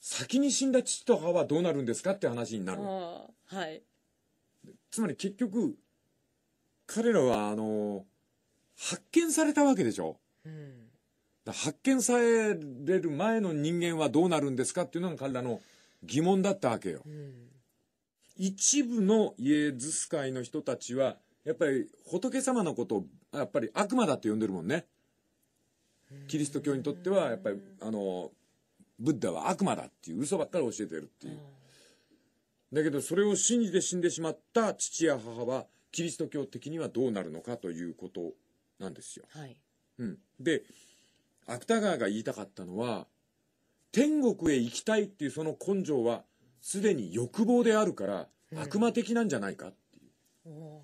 先に死んだ父と母はどうなるんですかって話になる。はい。つまり結局、彼らは、あの、発見されたわけでしょ。うん。発見される前の人間はどうなるんですかっていうのが彼らの疑問だったわけよ。うん、一部のイエズス会の人たちは、やっぱり仏様のことを、やっぱり悪魔だって呼んでるもんね。キリスト教にとっては、やっぱり、あの、ブッダは悪魔だっていう嘘ばっかり教えてるっていう。だけど、それを信じて死んでしまった父や母は、キリスト教的にはどうなるのかということなんですよ。はい、うん。で、芥川が言いたかったのは、天国へ行きたいっていうその根性は、すでに欲望であるから、悪魔的なんじゃないかっていう。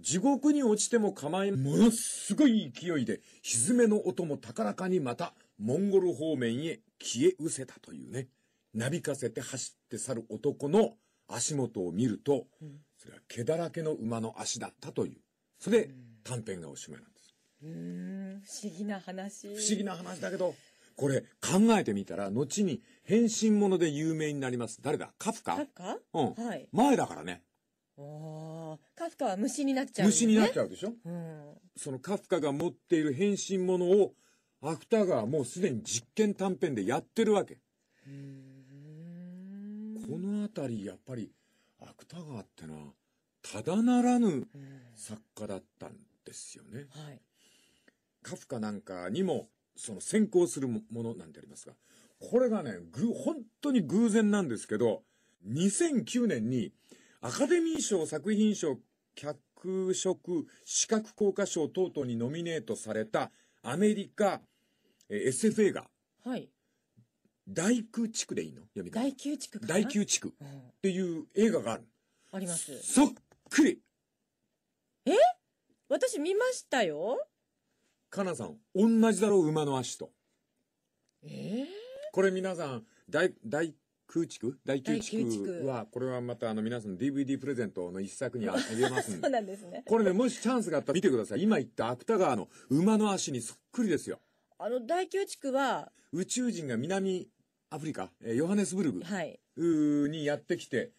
地獄に落ちても構え、ものすごい勢いで、蹄の音も高らかにまた、モンゴル方面へ消え失せたというね、なびかせて走って去る男の足元を見ると、それは毛だらけの馬の足だったという。それで、短編がおしまいな不思議な話。不思議な話だけど、これ考えてみたら、後に変身者で有名になります。誰だカフカカフカうん。はい。前だからね。おカフカは虫になっちゃう、ね、虫になっちゃうでしょ、うん、そのカフカが持っている変身者を、芥川もうすでに実験短編でやってるわけ。この辺り、やっぱり、芥川ってのは、ただならぬ作家だったんですよね。はい。カフカなんかにも、その先行するものなんてありますが、これがね、ぐ、本当に偶然なんですけど、2009年にアカデミー賞作品賞脚色視覚効果賞等々にノミネートされたアメリカ、え SF 映画。はい。大空地区でいいの読み大空地区か大空地区っていう映画がある。あります。そっくりえ私見ましたよ。かなさん、同じだろう、馬の足と。えー、これ皆さん、大、大空地大空地は、これはまたあの皆さん DVD プレゼントの一作にあげますんで。そうなんですね。これね、もしチャンスがあったら見てください。今言った芥川の馬の足にそっくりですよ。あの大空地区は、宇宙人が南アフリカ、えヨハネスブルグ、はい、にやってきて、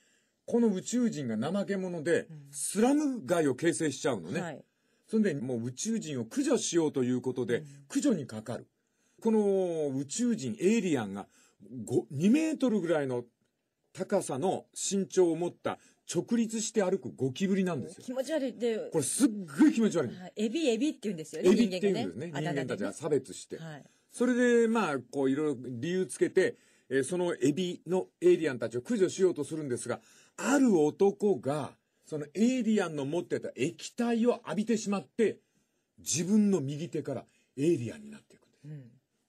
この宇宙人が怠け者で、スラム街を形成しちゃうのね。はいそんでもう宇宙人を駆除しようということで、駆除にかかる。この宇宙人、エイリアンが5、2メートルぐらいの高さの身長を持った直立して歩くゴキブリなんですよ。気持ち悪いで。これすっごい気持ち悪い。エビエビって言うんですよね。エビって言うんですね。人間たちは差別して。はい、それで、まあ、こういろいろ理由つけて、えー、そのエビのエイリアンたちを駆除しようとするんですが、ある男が、そのエイリアンの持ってた液体を浴びてしまって、自分の右手からエイリアンになっていくんです。うん、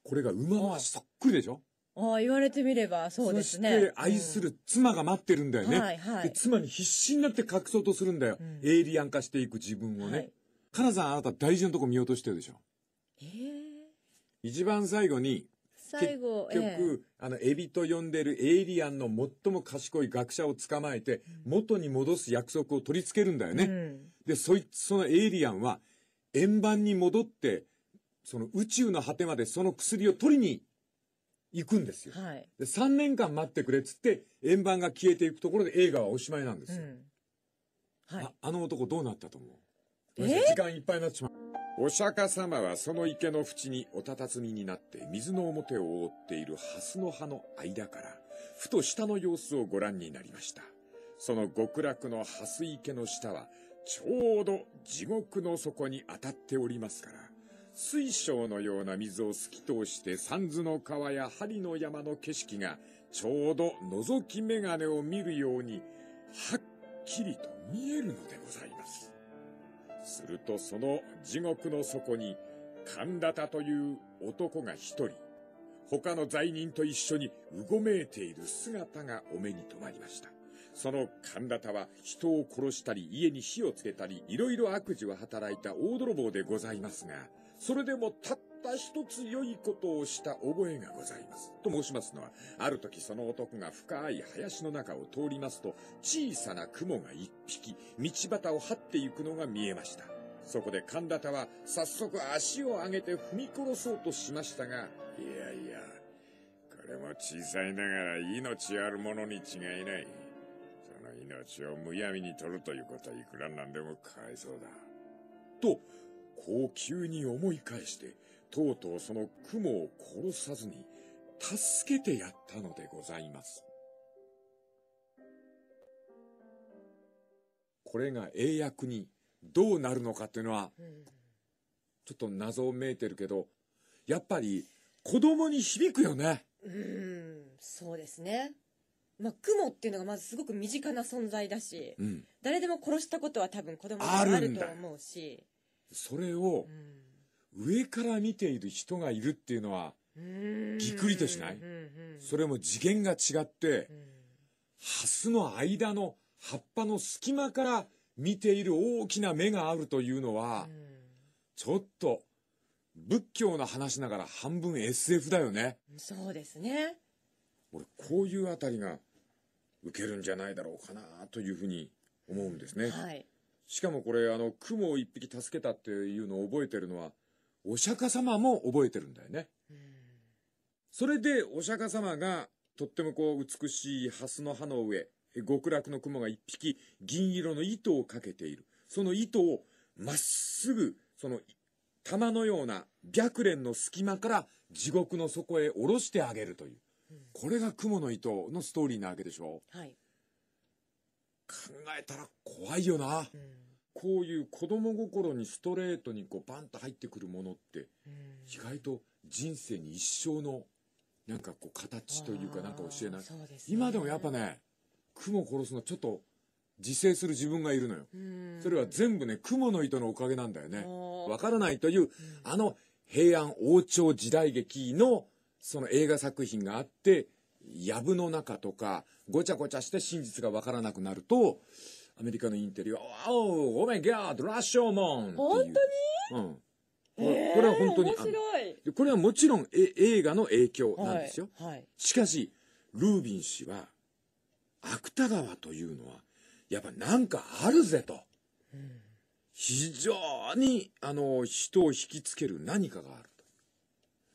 これが馬はそっくりでしょああ、言われてみれば、そうですね。そして、愛する妻が待ってるんだよね。うん、はい、はい。妻に必死になって隠そうとするんだよ。うん、エイリアン化していく自分をね。はい、カナさん、あなた大事なとこ見落としてるでしょ。ええー、一番最後に、最後結局、えー、あのエビと呼んでるエイリアンの最も賢い学者を捕まえて、元に戻す約束を取り付けるんだよね。うん、でそいつそのエイリアンは円盤に戻ってその宇宙の果てまでその薬を取りに行くんですよ。はい、で3年間待ってくれっつって円盤が消えていくところで映画はおしまいなんですよ。うんはい、ああの男どうなったと思う時間いっぱいになっまう。お釈迦様はその池の縁におたたずみになって水の表を覆っている蓮の葉の間から、ふと下の様子をご覧になりました。その極楽の蓮池の下は、ちょうど地獄の底に当たっておりますから、水晶のような水を透き通して三途の川や針の山の景色が、ちょうど覗き眼鏡を見るように、はっきりと見えるのでございます。するとその地獄の底に、神田田という男が一人、他の罪人と一緒にうごめいている姿がお目に留まりました。その神田田は人を殺したり家に火をつけたりいろいろ悪事を働いた大泥棒でございますが、それでもたったた一つ良いことをした覚えがございます。と申しますのは、ある時その男が深い林の中を通りますと、小さな雲が一匹、道端を張っていくのが見えました。そこで神田田は早速足を上げて踏み殺そうとしましたが、いやいや、これも小さいながら命あるものに違いない。その命をむやみに取るということはいくらなんでもかわいそうだ。と、こう急に思い返して、とうとうその雲を殺さずに、助けてやったのでございます。これが英訳にどうなるのかっていうのは、ちょっと謎をめいてるけど、やっぱり子供に響くよね。うん、そうですね。まあ、雲っていうのがまずすごく身近な存在だし、うん、誰でも殺したことは多分子供にあると思うし。それを、うん上から見ている人がいるっていうのは、ぎっくりとしないそれも次元が違って、ハスの間の葉っぱの隙間から見ている大きな目があるというのは、ちょっと、仏教の話ながら半分 SF だよね。そうですね。俺、こういうあたりが受けるんじゃないだろうかなというふうに思うんですね。はい。しかもこれ、あの、雲を一匹助けたっていうのを覚えてるのは、お釈迦様も覚えてるんだよね。それでお釈迦様がとってもこう美しい蓮の葉の上、極楽の雲が一匹銀色の糸をかけている。その糸をまっすぐ、その玉のような白蓮の隙間から地獄の底へ下ろしてあげるという。これが雲の糸のストーリーなわけでしょ。はい。考えたら怖いよな。うんこういう子供心にストレートにこうバンと入ってくるものって意外と人生に一生のなんかこう形というかなんか教えない、ね、今でもやっぱね雲殺すのちょっと自制する自分がいるのよそれは全部ね雲の糸のおかげなんだよねわからないというあの平安王朝時代劇のその映画作品があって藪の中とかごちゃごちゃして真実がわからなくなるとアメリカのインテリは、おお、オメガーラッショーモン本当にうん、えー。これは本当に。面白い。これはもちろんえ映画の影響なんですよ。はいはい、しかし、ルービン氏は、芥川というのは、やっぱなんかあるぜと。うん、非常に、あの、人を引きつける何かがある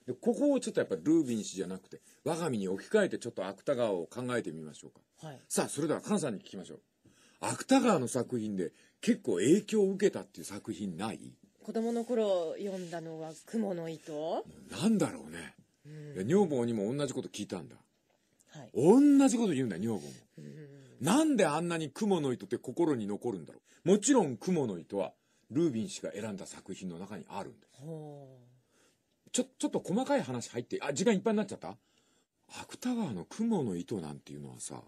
と。で、ここをちょっとやっぱルービン氏じゃなくて、我が身に置き換えてちょっと芥川を考えてみましょうか。はい、さあ、それでは菅さんに聞きましょう。芥川の作品で結構影響を受けたっていう作品ない子供の頃読んだのは「蜘蛛の糸」なんだろうね、うん、女房にも同じこと聞いたんだ、はい、同じこと言うんだ女房も、うん、なんであんなに「蜘蛛の糸」って心に残るんだろうもちろん「蜘蛛の糸」はルービン氏が選んだ作品の中にあるんですちょちょっと細かい話入ってあ時間いっぱいになっちゃった芥川の「蜘蛛の糸」なんていうのはさ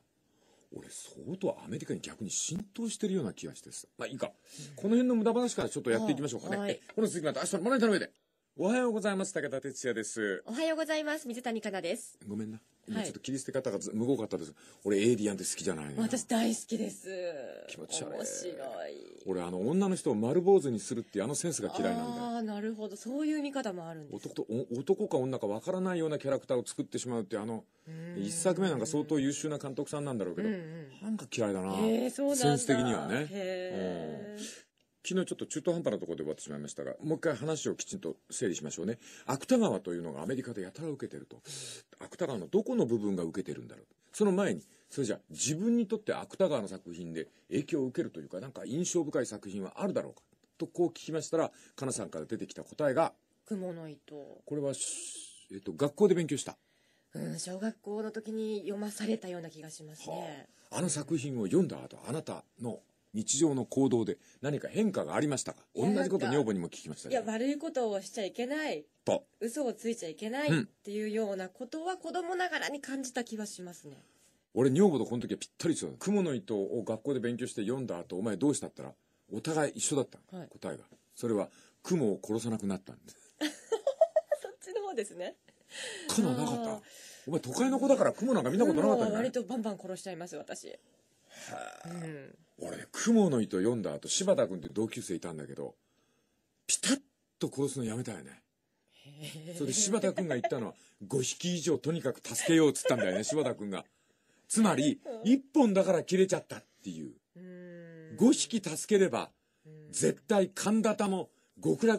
俺相当アメリカに逆に浸透してるような気がしてさ。まあいいか。この辺の無駄話からちょっとやっていきましょうかね。はい、この続きまた明日のまな板の上で。おはようございます。高田哲也です。おはようございます。水谷香奈です。ごめんな。はい、ちょっと切り捨て方がむごかったです。俺エイリアンって好きじゃないの。私大好きです。気持ち悪い。面白い。俺あの女の人を丸坊主にするってあのセンスが嫌いなんだああ、なるほど。そういう見方もあるんです。男と男か女かわからないようなキャラクターを作ってしまうってあの一作目なんか相当優秀な監督さんなんだろうけど、んなんか嫌いだな。えー、そうなだセンス的にはね。へえ。昨日ちょっと中途半端なところで終わってしまいましたが、もう一回話をきちんと整理しましょうね。芥川というのがアメリカでやたら受けてると。芥川のどこの部分が受けてるんだろう。その前に、それじゃあ自分にとって芥川の作品で影響を受けるというか、なんか印象深い作品はあるだろうか。とこう聞きましたら、かなさんから出てきた答えが、雲の糸。これは、えっと、学校で勉強した。うん、小学校の時に読まされたような気がしますね。はあ、あの作品を読んだ後、あなたの日常の行動で何か変化がありましたか同じこと女房にも聞きましたいや悪いことをしちゃいけないと嘘をついちゃいけないっていうようなことは子供ながらに感じた気はしますね、俺女房とこの時はぴったりですよ雲の糸を学校で勉強して読んだ後お前どうしたったらお互い一緒だった、はい、答えがそれは雲を殺さなくなったんです そっちの方ですね雲なかったお前都会の子だから雲なんか見たことなかったね、割とバンバン殺しちゃいます私はあ、うん俺ね、雲の糸読んだ後、柴田君って同級生いたんだけど、ピタッと殺すのやめたよね。それで柴田君が言ったのは、5匹以上とにかく助けようっつったんだよね、柴田君が。つまり、1本だから切れちゃったっていう。5匹助ければ、絶対神田田も極楽